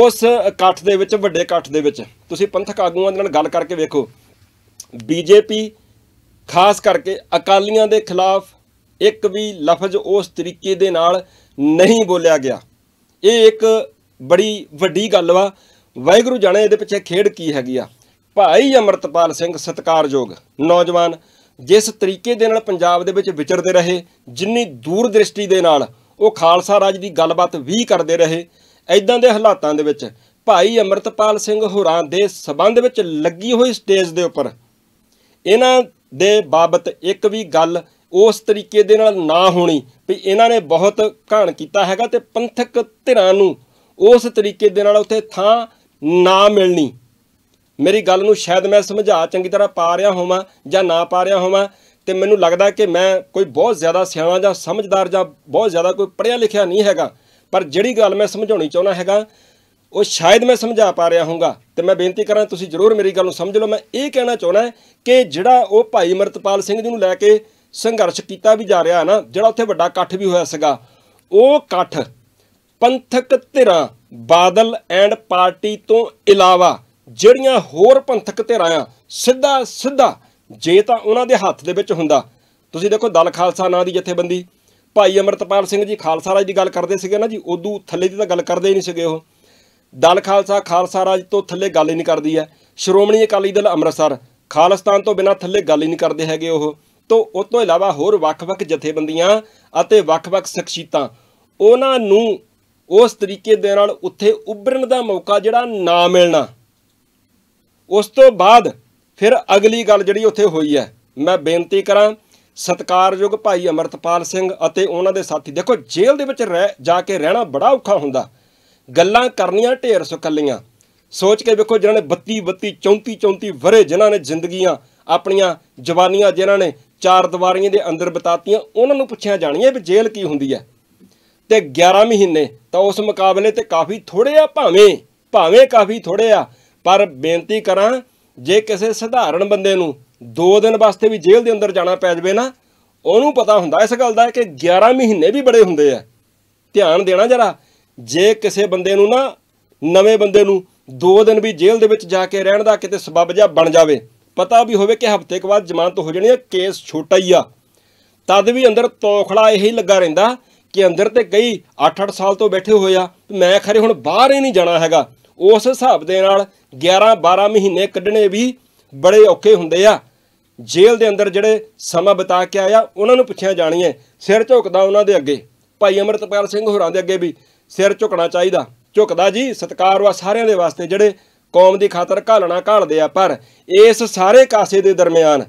ਉਸ ਇਕੱਠ ਦੇ ਵਿੱਚ ਵੱਡੇ ਇਕੱਠ ਦੇ ਵਿੱਚ ਤੁਸੀਂ ਪੰਥਕ ਆਗੂਆਂ ਦੇ ਨਾਲ ਗੱਲ ਕਰਕੇ ਵੇਖੋ ਬੀਜੇਪੀ ਖਾਸ ਕਰਕੇ ਅਕਾਲੀਆਂ ਦੇ ਖਿਲਾਫ ਇੱਕ ਵੀ ਲਫ਼ਜ਼ ਉਸ ਤਰੀਕੇ ਦੇ ਨਾਲ ਨਹੀਂ ਬੋਲਿਆ ਗਿਆ ਇਹ ਇੱਕ ਬੜੀ ਵੱਡੀ ਗੱਲ ਵਾ ਵਾਹਿਗੁਰੂ ਜਾਣੇ ਇਹਦੇ ਪਿੱਛੇ ਖੇਡ ਕੀ ਹੈਗੀ ਆ ਭਾਈ ਅਮਰਤਪਾਲ ਸਿੰਘ ਸਤਕਾਰਯੋਗ ਨੌਜਵਾਨ ਜਿਸ ਤਰੀਕੇ ਦੇ ਨਾਲ ਪੰਜਾਬ ਦੇ ਵਿੱਚ ਵਿਚਰਦੇ ਰਹੇ ਜਿੰਨੀ ਦੂਰ ਦ੍ਰਿਸ਼ਟੀ ਦੇ ਨਾਲ ਉਹ ਖਾਲਸਾ ਰਾਜ ਦੀ ਗੱਲਬਾਤ ਵੀ ਕਰਦੇ ਰਹੇ ਐਦਾਂ ਦੇ ਹਾਲਾਤਾਂ ਦੇ ਵਿੱਚ ਭਾਈ ਅਮਰਤਪਾਲ ਸਿੰਘ ਹੋਰਾਂ ਦੇ ਸਬੰਧ ਵਿੱਚ ਲੱਗੀ ਹੋਈ ਸਟੇਜ ਦੇ ਉੱਪਰ ਇਹਨਾਂ ਦੇ ਬਾਬਤ ਇੱਕ ਵੀ ਗੱਲ ਉਸ ਤਰੀਕੇ ਦੇ ਨਾਲ ਨਾ ਹੋਣੀ ਵੀ ਇਹਨਾਂ ਨੇ ਬਹੁਤ ਘਾਣ ਕੀਤਾ ਹੈਗਾ ਤੇ ਪੰਥਕ ਧਿਰਾਂ ਨੂੰ ਉਸ ਤਰੀਕੇ ਦੇ ਨਾਲ ਉੱਥੇ ਥਾਂ ਨਾ ਮਿਲਣੀ ਮੇਰੀ ਗੱਲ ਨੂੰ ਸ਼ਾਇਦ ਮੈਂ ਸਮਝਾ ਚੰਗੀ ਤਰ੍ਹਾਂ ਪਾ ਰਿਹਾ ਹੋਵਾਂ ਜਾਂ ਨਾ ਪਾ ਰਿਹਾ ਹੋਵਾਂ ਤੇ ਮੈਨੂੰ ਲੱਗਦਾ ਕਿ ਮੈਂ ਕੋਈ ਬਹੁਤ ਜ਼ਿਆਦਾ ਸਿਆਣਾ ਜਾਂ ਸਮਝਦਾਰ ਜਾਂ ਬਹੁਤ ਜ਼ਿਆਦਾ ਕੋਈ ਪੜਿਆ ਲਿਖਿਆ ਨਹੀਂ ਹੈਗਾ ਪਰ ਜਿਹੜੀ ਗੱਲ ਮੈਂ ਸਮਝਾਉਣੀ ਚਾਹੁੰਦਾ ਹੈਗਾ ਉਹ ਸ਼ਾਇਦ ਮੈਂ ਸਮਝਾ ਪਾ ਰਿਹਾ ਹੋਊਗਾ ਤੇ ਮੈਂ ਬੇਨਤੀ ਕਰਾਂ ਤੁਸੀਂ ਜ਼ਰੂਰ ਮੇਰੀ ਗੱਲ ਨੂੰ ਸਮਝ ਲਓ ਮੈਂ ਇਹ ਕਹਿਣਾ ਚਾਹੁੰਦਾ ਕਿ ਜਿਹੜਾ ਉਹ ਭਾਈ ਮਰਤਪਾਲ ਸਿੰਘ ਜੀ ਨੂੰ ਲੈ ਕੇ ਸੰਘਰਸ਼ ਕੀਤਾ ਵੀ ਜਾ ਰਿਹਾ ਹੈ ਨਾ ਜਿਹੜਾ ਉੱਥੇ ਵੱਡਾ ਇਕੱਠ ਵੀ ਹੋਇਆ ਸੀਗਾ ਉਹ ਇਕੱਠ ਪੰਥਕ ਧਿਰਾਂ ਬਾਦਲ ਐਂਡ ਪਾਰਟੀ ਤੋਂ ਇਲਾਵਾ ਜਿਹੜੀਆਂ ਹੋਰ ਪੰਥਕ ਧਿਰਾਂ ਸਿੱਧਾ ਸਿੱਧਾ ਜੇ ਤਾਂ ਉਹਨਾਂ ਦੇ ਹੱਥ ਦੇ ਵਿੱਚ ਹੁੰਦਾ ਤੁਸੀਂ ਦੇਖੋ ਦਲ ਖਾਲਸਾ ਨਾਂ ਦੀ ਜਥੇਬੰਦੀ ਭਾਈ ਅਮਰਤਪਾਲ ਸਿੰਘ ਜੀ ਖਾਲਸਾ ਰਾਜ ਦੀ ਗੱਲ ਕਰਦੇ ਸੀਗੇ ਨਾ ਜੀ ਉਦੋਂ ਥੱਲੇ ਦੀ ਤਾਂ ਗੱਲ ਕਰਦੇ ਹੀ ਨਹੀਂ ਸੀਗੇ ਉਹ ਦਲ ਖਾਲਸਾ ਖਾਲਸਾ ਰਾਜ ਤੋਂ ਥੱਲੇ ਗੱਲ ਹੀ ਨਹੀਂ ਕਰਦੀ ਹੈ ਸ਼੍ਰੋਮਣੀ ਅਕਾਲੀ ਦਲ ਅੰਮ੍ਰਿਤਸਰ ਖਾਲਸਤਾਨ ਤੋਂ ਬਿਨਾਂ ਥੱਲੇ ਗੱਲ ਹੀ ਨਹੀਂ ਕਰਦੇ ਹੈਗੇ ਉਹ ਤੋਂ ਉਸ ਤੋਂ ਇਲਾਵਾ ਹੋਰ ਵੱਖ-ਵੱਖ ਜਥੇਬੰਦੀਆਂ ਅਤੇ ਵੱਖ-ਵੱਖ ਸ਼ਖਸੀਅਤਾਂ ਉਹਨਾਂ ਨੂੰ ਉਸ ਤਰੀਕੇ ਦੇ ਨਾਲ ਉੱਥੇ ਉੱਭਰਨ ਦਾ ਮੌਕਾ ਜਿਹੜਾ ਨਾ ਮਿਲਣਾ ਉਸ ਤੋਂ ਬਾਅਦ ਫਿਰ ਅਗਲੀ ਗੱਲ ਜਿਹੜੀ ਉੱਥੇ ਹੋਈ ਹੈ ਮੈਂ ਬੇਨਤੀ ਕਰਾਂ ਸਤਕਾਰਯੋਗ ਭਾਈ ਅਮਰਤਪਾਲ ਸਿੰਘ ਅਤੇ ਉਹਨਾਂ ਦੇ ਸਾਥੀ ਦੇਖੋ ਜੇਲ੍ਹ ਦੇ ਵਿੱਚ ਰਹਿ ਜਾ ਕੇ ਰਹਿਣਾ ਬੜਾ ਔਖਾ ਹੁੰਦਾ ਗੱਲਾਂ ਕਰਨੀਆਂ ਢੇਰ ਸੁਕੱਲੀਆਂ ਸੋਚ ਕੇ ਵੇਖੋ ਜਿਨ੍ਹਾਂ ਨੇ 32 32 34 34 ਵਰੇ ਜਿਨ੍ਹਾਂ ਨੇ ਜ਼ਿੰਦਗੀਆਂ ਆਪਣੀਆਂ ਜਵਾਨੀਆਂ ਜਿਨ੍ਹਾਂ ਨੇ ਚਾਰ ਦੀਵਾਰੀਆਂ ਦੇ ਅੰਦਰ ਬਿਤਾਤੀਆਂ ਉਹਨਾਂ ਨੂੰ ਪੁੱਛਿਆ ਜਾਣੀਏ ਵੀ ਜੇਲ੍ਹ ਕੀ ਹੁੰਦੀ ਹੈ ਤੇ 11 ਮਹੀਨੇ ਤਾਂ ਉਸ ਮੁਕਾਬਲੇ ਤੇ ਕਾਫੀ ਥੋੜੇ ਆ ਭਾਵੇਂ ਭਾਵੇਂ ਕਾਫੀ ਥੋੜੇ ਆ ਪਰ ਬੇਨਤੀ ਕਰਾਂ ਜੇ ਕਿਸੇ ਸਧਾਰਨ ਬੰਦੇ ਨੂੰ 2 ਦਿਨ ਵਾਸਤੇ ਵੀ ਜੇਲ੍ਹ ਦੇ ਅੰਦਰ ਜਾਣਾ ਪੈ ਜਵੇ ਨਾ ਉਹਨੂੰ ਪਤਾ ਹੁੰਦਾ ਇਸ ਗੱਲ ਦਾ ਕਿ 11 ਮਹੀਨੇ ਵੀ ਬੜੇ ਹੁੰਦੇ ਆ ਧਿਆਨ ਦੇਣਾ ਜਰਾ ਜੇ ਕਿਸੇ ਬੰਦੇ ਨੂੰ ਨਾ ਨਵੇਂ ਬੰਦੇ ਨੂੰ 2 ਦਿਨ ਵੀ ਜੇਲ੍ਹ ਦੇ ਵਿੱਚ ਜਾ ਕੇ ਰਹਿਣ ਦਾ ਕਿਤੇ ਸਬਬ ਜਾਂ ਬਣ ਜਾਵੇ ਪਤਾ ਵੀ ਹੋਵੇ ਕਿ ਹਫ਼ਤੇ ਕੁ ਬਾਅਦ ਜ਼ਮਾਨਤ ਹੋ ਜਾਣੀ ਹੈ ਕੇਸ ਛੋਟਾ ਹੀ ਆ ਤਦ ਵੀ ਅੰਦਰ ਤੋਖੜਾ ਇਹੀ ਲੱਗਾ ਰਹਿੰਦਾ ਕਿ ਅੰਦਰ ਤੇ ਕਈ 8-8 ਸਾਲ ਤੋਂ ਬੈਠੇ ਹੋਏ ਆ ਮੈਂ ਖਰੇ ਹੁਣ ਬਾਹਰ ਹੀ ਨਹੀਂ ਜਾਣਾ ਹੈਗਾ ਉਸ ਹਿਸਾਬ ਦੇ ਨਾਲ 11 12 ਮਹੀਨੇ ਕੱਢਣੇ ਵੀ ਬੜੇ ਔਖੇ ਹੁੰਦੇ ਆ ਜੇਲ੍ਹ ਦੇ ਅੰਦਰ ਜਿਹੜੇ ਸਮਾਂ ਬਿਤਾ ਕੇ ਆਇਆ ਉਹਨਾਂ ਨੂੰ ਪੁੱਛਿਆ ਜਾਣੀ ਹੈ ਸਿਰ ਝੁਕਦਾ ਉਹਨਾਂ ਦੇ ਅੱਗੇ ਭਾਈ ਅਮਰਤਪਾਲ ਸਿੰਘ ਹੋਰਾਂ ਦੇ ਅੱਗੇ ਵੀ ਸਿਰ ਝੁਕਣਾ ਚਾਹੀਦਾ ਝੁਕਦਾ ਜੀ ਸਤਕਾਰ ਵਾ ਸਾਰਿਆਂ ਦੇ ਵਾਸਤੇ ਜਿਹੜੇ ਕੌਮ ਦੀ ਖਾਤਰ ਘਾਲਣਾ ਘਾਲਦੇ ਆ ਪਰ ਇਸ ਸਾਰੇ ਕਾਸੇ ਦੇ ਦਰਮਿਆਨ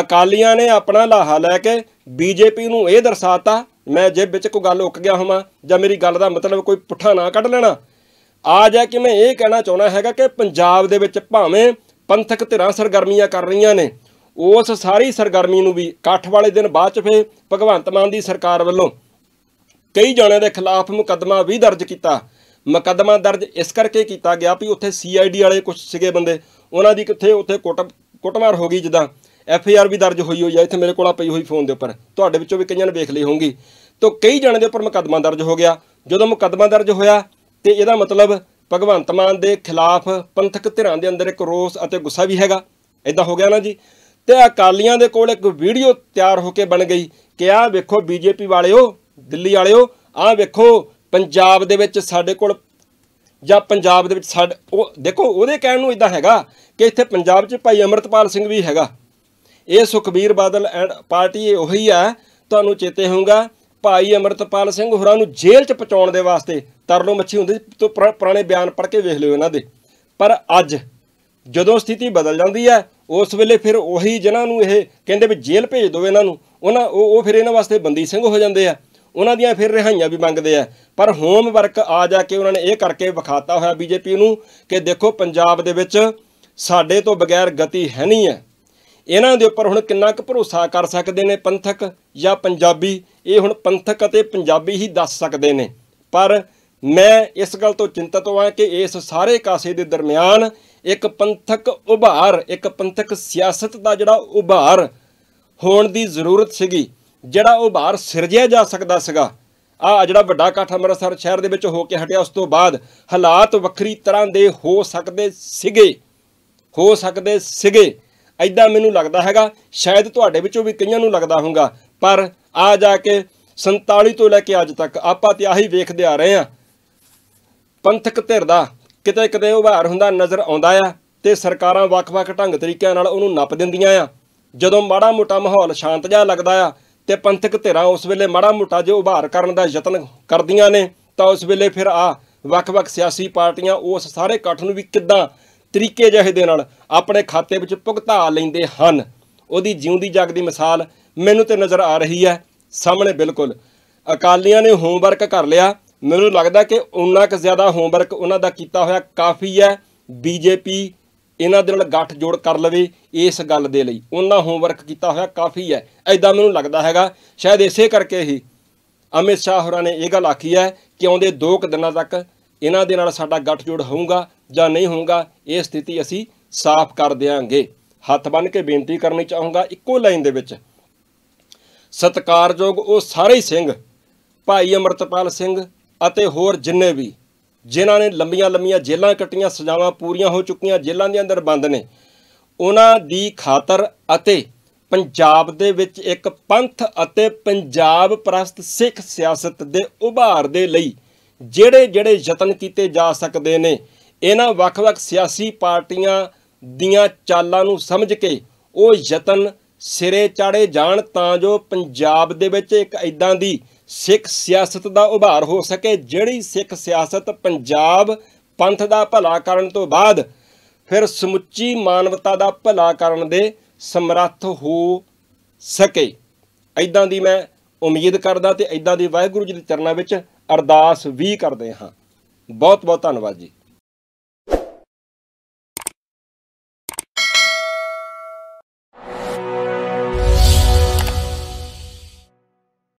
ਅਕਾਲੀਆਂ ਨੇ ਆਪਣਾ ਲਾਹਾ ਲੈ ਕੇ ਬੀਜੇਪੀ ਨੂੰ ਇਹ ਦਰਸਾਤਾ ਮੈਂ ਜੇ ਵਿੱਚ ਕੋਈ ਗੱਲ ਉੱਕ ਗਿਆ ਹੋਵਾਂ ਜਾਂ ਮੇਰੀ ਗੱਲ ਦਾ ਮਤਲਬ ਕੋਈ ਪੁੱਠਾ ਨਾ ਕੱਢ ਲੈਣਾ ਆ ਜਾ ਕਿ ਮੈਂ ਇਹ ਕਹਿਣਾ ਚਾਹੁੰਦਾ ਹੈਗਾ ਕਿ ਪੰਜਾਬ ਦੇ ਵਿੱਚ ਭਾਵੇਂ ਪੰਥਕ ਧਿਰਾਂ ਸਰਗਰਮੀਆਂ ਕਰ ਰਹੀਆਂ ਨੇ ਉਸ ਸਾਰੀ ਸਰਗਰਮੀ ਨੂੰ ਵੀ ਇਕੱਠ ਵਾਲੇ ਦਿਨ ਬਾਅਦ ਚ ਫੇ ਭਗਵੰਤ ਮਾਨ ਦੀ ਸਰਕਾਰ ਵੱਲੋਂ ਕਈ ਜਣਿਆਂ ਦੇ ਖਿਲਾਫ ਮੁਕੱਦਮਾ ਵੀ ਦਰਜ ਕੀਤਾ ਮੁਕੱਦਮਾ ਦਰਜ ਇਸ ਕਰਕੇ ਕੀਤਾ ਗਿਆ ਵੀ ਉੱਥੇ ਸੀਆਈਡੀ ਵਾਲੇ ਕੁਝ ਸਿਗੇ ਬੰਦੇ ਉਹਨਾਂ ਦੀ ਕਿੱਥੇ ਉੱਥੇ ਕੁੱਟ ਕੁੱਟਮਾਰ ਹੋ ਗਈ ਜਿੱਦਾਂ ਐਫ ਆਈ ਆਰ ਵੀ ਦਰਜ ਹੋਈ ਹੋਈ ਆ ਇੱਥੇ ਮੇਰੇ ਕੋਲ ਆ ਪਈ ਹੋਈ ਫੋਨ ਦੇ ਉੱਪਰ ਤੁਹਾਡੇ ਵਿੱਚੋਂ ਵੀ ਕਈਆਂ ਨੇ ਵੇਖ ਲਈ ਹੋਊਗੀ ਤੋਂ ਕਈ ਜਣਿਆਂ ਦੇ ਉੱਪਰ ਮੁਕੱਦਮਾ ਦਰਜ ਹੋ ਗਿਆ ਜਦੋਂ ਮੁਕੱਦਮਾ ਦਰਜ ਹੋਇਆ ਤੇ ਇਹਦਾ ਮਤਲਬ ਭਗਵੰਤ ਮਾਨ ਦੇ ਖਿਲਾਫ ਪੰਥਕ ਧਿਰਾਂ ਦੇ ਅੰਦਰ ਇੱਕ ਰੋਸ ਅਤੇ ਗੁੱਸਾ ਵੀ ਹੈਗਾ ਇਦਾਂ ਹੋ ਗਿਆ ਨਾ ਜੀ ਤੇ ਅਕਾਲੀਆਂ ਦੇ ਕੋਲ ਇੱਕ ਵੀਡੀਓ ਤਿਆਰ ਹੋ ਕੇ ਬਣ ਗਈ ਕਿ ਆਹ ਵੇਖੋ ਬੀਜੇਪੀ ਵਾਲਿਓ ਦਿੱਲੀ ਵਾਲਿਓ ਆਹ ਵੇਖੋ ਪੰਜਾਬ ਦੇ ਵਿੱਚ ਸਾਡੇ ਕੋਲ ਜਾਂ ਪੰਜਾਬ ਦੇ ਵਿੱਚ ਸਾਡੇ ਉਹ ਦੇਖੋ ਉਹਦੇ ਕਹਿਣ ਨੂੰ ਇਦਾਂ ਹੈਗਾ ਕਿ ਇੱਥੇ ਪੰਜਾਬ 'ਚ ਭਾਈ ਅਮਰਤਪਾਲ ਸਿੰਘ ਵੀ ਹੈਗਾ ਇਹ ਸੁਖਬੀਰ ਬਾਦਲ ਐਂਡ ਪਾਰਟੀ ਉਹੀ ਆ ਤੁਹਾਨੂੰ ਚੇਤੇ ਹੋਊਗਾ ਭਾਈ ਅਮਰਤਪਾਲ ਸਿੰਘ ਹੋਰਾਂ ਨੂੰ ਜੇਲ੍ਹ 'ਚ ਪਹੁੰਚਾਉਣ ਦੇ ਵਾਸਤੇ ਤਰਲੋ ਮੱਛੀ ਹੁੰਦੀ ਤੋਂ ਪੁਰਾਣੇ ਬਿਆਨ ਪੜ੍ਹ ਕੇ ਵੇਖ ਲਿਓ ਇਹਨਾਂ ਦੇ ਪਰ ਅੱਜ ਜਦੋਂ ਸਥਿਤੀ ਬਦਲ ਜਾਂਦੀ ਹੈ ਉਸ ਵੇਲੇ ਫਿਰ ਉਹੀ ਜਿਨ੍ਹਾਂ ਨੂੰ ਇਹ ਕਹਿੰਦੇ ਵੀ ਜੇਲ੍ਹ ਭੇਜ ਦਿਓ ਇਹਨਾਂ ਨੂੰ ਉਹਨਾਂ ਉਹ ਉਹ ਫਿਰ ਇਹਨਾਂ ਵਾਸਤੇ ਬੰਦੀ ਸਿੰਘ ਹੋ ਜਾਂਦੇ ਆ ਉਹਨਾਂ ਦੀਆਂ ਫਿਰ ਰਿਹਾਈਆਂ ਵੀ ਮੰਗਦੇ ਆ ਪਰ ਹੋਮਵਰਕ ਆ ਜਾ ਕੇ ਉਹਨਾਂ ਨੇ ਇਹ ਕਰਕੇ ਵਿਖਾਤਾ ਹੋਇਆ ਬੀਜੇਪੀ ਨੂੰ ਕਿ ਦੇਖੋ ਪੰਜਾਬ ਦੇ ਵਿੱਚ ਸਾਡੇ ਤੋਂ ਬਗੈਰ ਗਤੀ ਹੈ ਨਹੀਂ ਹੈ ਇਹਨਾਂ ਦੇ ਉੱਪਰ ਹੁਣ ਕਿੰਨਾ ਕੁ ਭਰੋਸਾ ਕਰ ਸਕਦੇ ਨੇ ਪੰਥਕ ਜਾਂ ਪੰਜਾਬੀ ਇਹ ਹੁਣ ਪੰਥਕ ਅਤੇ ਪੰਜਾਬੀ ਹੀ ਦੱਸ ਸਕਦੇ ਨੇ ਪਰ ਮੈਂ ਇਸ ਗੱਲ ਤੋਂ ਚਿੰਤਤ ਹਾਂ ਕਿ ਇਸ ਸਾਰੇ ਕਾਸੇ ਦੇ ਦਰਮਿਆਨ ਇੱਕ ਪੰਥਕ ਉਭਾਰ ਇੱਕ ਪੰਥਕ ਸਿਆਸਤ ਦਾ ਜਿਹੜਾ ਉਭਾਰ ਹੋਣ ਦੀ ਜ਼ਰੂਰਤ ਸੀਗੀ ਜਿਹੜਾ ਉਭਾਰ ਸਿਰਜਿਆ ਜਾ ਸਕਦਾ ਸੀਗਾ ਆ ਜਿਹੜਾ ਵੱਡਾ ਕਾਠ ਅੰਮ੍ਰਿਤਸਰ ਸ਼ਹਿਰ ਦੇ ਵਿੱਚ ਹੋ ਕੇ ਹਟਿਆ ਉਸ ਤੋਂ ਬਾਅਦ ਹਾਲਾਤ ਵੱਖਰੀ ਤਰ੍ਹਾਂ ਦੇ ਹੋ ਸਕਦੇ ਸੀਗੇ ਹੋ ਸਕਦੇ ਸੀਗੇ ਐਦਾਂ ਮੈਨੂੰ ਲੱਗਦਾ ਹੈਗਾ ਸ਼ਾਇਦ ਤੁਹਾਡੇ ਵਿੱਚੋਂ ਵੀ ਕਈਆਂ ਨੂੰ ਲੱਗਦਾ ਹੋਊਗਾ ਪਰ ਆ ਜਾ ਕੇ 47 ਤੋਂ ਲੈ ਕੇ ਅੱਜ ਤੱਕ ਆਪਾਂ ਤੇ ਆਹੀ ਵੇਖਦੇ ਆ ਰਹੇ ਆ ਪੰਥਕ ਧਿਰ ਦਾ ਕਿਤੇ ਕਿਤੇ ਉਭਾਰ ਹੁੰਦਾ ਨਜ਼ਰ ਆਉਂਦਾ ਆ ਤੇ ਸਰਕਾਰਾਂ ਵੱਖ-ਵੱਖ ਢੰਗ ਤਰੀਕਿਆਂ ਨਾਲ ਉਹਨੂੰ ਨੱਪ ਦਿੰਦੀਆਂ ਆ ਜਦੋਂ ਮਾੜਾ ਮੋਟਾ ਮਾਹੌਲ ਸ਼ਾਂਤ ਜਿਹਾ ਲੱਗਦਾ ਆ ਤੇ ਪੰਥਕ ਧਿਰਾਂ ਉਸ ਵੇਲੇ ਮਾੜਾ ਮੋਟਾ ਜੇ ਉਭਾਰ ਕਰਨ ਦਾ ਯਤਨ ਕਰਦੀਆਂ ਨੇ ਤਾਂ ਉਸ ਵੇਲੇ ਫਿਰ ਆ ਵੱਖ-ਵੱਖ ਸਿਆਸੀ ਪਾਰਟੀਆਂ ਉਸ ਸਾਰੇ ਇਕੱਠ ਨੂੰ ਵੀ ਕਿੱਦਾਂ ਤਰੀਕੇ ਜਿਹੇ ਦੇ ਨਾਲ ਆਪਣੇ ਖਾਤੇ ਵਿੱਚ ਭੁਗਤਾ ਲੈਂਦੇ ਹਨ ਉਹਦੀ ਜਿਉਂਦੀ ਜਾਗਦੀ ਮਿਸਾਲ ਮੈਨੂੰ ਤੇ ਨਜ਼ਰ ਆ ਰਹੀ ਹੈ ਸਾਹਮਣੇ ਬਿਲਕੁਲ ਅਕਾਲੀਆਂ ਨੇ ਹੋਮਵਰਕ ਕਰ ਲਿਆ ਮੈਨੂੰ ਲੱਗਦਾ ਕਿ ਉਨਾ ਕੁ ਜ਼ਿਆਦਾ ਹੋਮਵਰਕ ਉਹਨਾਂ ਦਾ ਕੀਤਾ ਹੋਇਆ ਕਾਫੀ ਹੈ ਬੀਜੇਪੀ ਇਹਨਾਂ ਦੇ ਨਾਲ ਗੱਠ ਜੋੜ ਕਰ ਲਵੇ ਇਸ ਗੱਲ ਦੇ ਲਈ ਉਹਨਾਂ ਹੋਮਵਰਕ ਕੀਤਾ ਹੋਇਆ ਕਾਫੀ ਹੈ ਐਦਾਂ ਮੈਨੂੰ ਲੱਗਦਾ ਹੈਗਾ ਸ਼ਾਇਦ ਇਸੇ ਕਰਕੇ ਹੀ ਅਮਿਤ ਸ਼ਾਹ ਹੋਰਾਂ ਨੇ ਇਹ ਗੱਲ ਆਖੀ ਹੈ ਕਿ ਆਉਂਦੇ 2 ਕੁ ਦਿਨਾਂ ਤੱਕ ਇਹਨਾਂ ਦੇ ਨਾਲ ਸਾਡਾ ਗੱਠ ਜੋੜ ਹੋਊਗਾ ਜਾਂ ਨਹੀਂ ਹੋਊਗਾ ਇਹ ਸਥਿਤੀ ਅਸੀਂ ਸਾਫ਼ ਕਰ ਦੇਵਾਂਗੇ ਹੱਥ ਬੰਨ ਕੇ ਬੇਨਤੀ ਕਰਨੀ ਚਾਹੂੰਗਾ ਇੱਕੋ ਲਾਈਨ ਦੇ ਵਿੱਚ ਸਤਕਾਰਯੋਗ ਉਹ ਸਾਰੇ ਸਿੰਘ ਭਾਈ ਅਮਰਤਪਾਲ ਸਿੰਘ ਅਤੇ ਹੋਰ ਜਿੰਨੇ ਵੀ ਜਿਨ੍ਹਾਂ ਨੇ ਲੰਬੀਆਂ ਲੰਬੀਆਂ ਜੇਲ੍ਹਾਂ ਕੱਟੀਆਂ ਸਜ਼ਾਵਾਂ ਪੂਰੀਆਂ ਹੋ ਚੁੱਕੀਆਂ ਜੇਲ੍ਹਾਂ ਦੇ ਅੰਦਰ ਬੰਦ ਨੇ ਉਹਨਾਂ ਦੀ ਖਾਤਰ ਅਤੇ ਪੰਜਾਬ ਦੇ ਵਿੱਚ ਇੱਕ ਪੰਥ ਅਤੇ ਪੰਜਾਬ ਪ੍ਰਸਤ ਸਿੱਖ ਸਿਆਸਤ ਦੇ ਉਭਾਰ ਦੇ ਲਈ ਜਿਹੜੇ ਜਿਹੜੇ ਯਤਨ ਕੀਤੇ ਜਾ ਸਕਦੇ ਨੇ ਇਹਨਾਂ ਵੱਖ-ਵੱਖ ਸਿਆਸੀ ਪਾਰਟੀਆਂ ਦੀਆਂ ਚਾਲਾਂ ਨੂੰ ਸਮਝ ਕੇ ਉਹ ਯਤਨ ਸਿਰੇ ਚਾੜੇ ਜਾਣ ਤਾਂ ਜੋ ਪੰਜਾਬ ਦੇ ਵਿੱਚ ਇੱਕ ਐਦਾਂ ਦੀ ਸਿੱਖ ਸਿਆਸਤ ਦਾ ਉਭਾਰ ਹੋ ਸਕੇ ਜਿਹੜੀ ਸਿੱਖ ਸਿਆਸਤ ਪੰਜਾਬ ਪੰਥ ਦਾ ਭਲਾ ਕਰਨ ਤੋਂ ਬਾਅਦ ਫਿਰ ਸਮੁੱਚੀ ਮਾਨਵਤਾ ਦਾ ਭਲਾ ਕਰਨ ਦੇ ਸਮਰੱਥ ਹੋ ਸਕੇ ਐਦਾਂ ਦੀ ਮੈਂ ਉਮੀਦ ਕਰਦਾ ਤੇ ਐਦਾਂ ਦੀ ਵਾਹਿਗੁਰੂ ਜੀ ਦੇ ਚਰਨਾਂ ਵਿੱਚ ਅਰਦਾਸ ਵੀ ਕਰਦੇ ਹਾਂ ਬਹੁਤ ਬਹੁਤ ਧੰਨਵਾਦ ਜੀ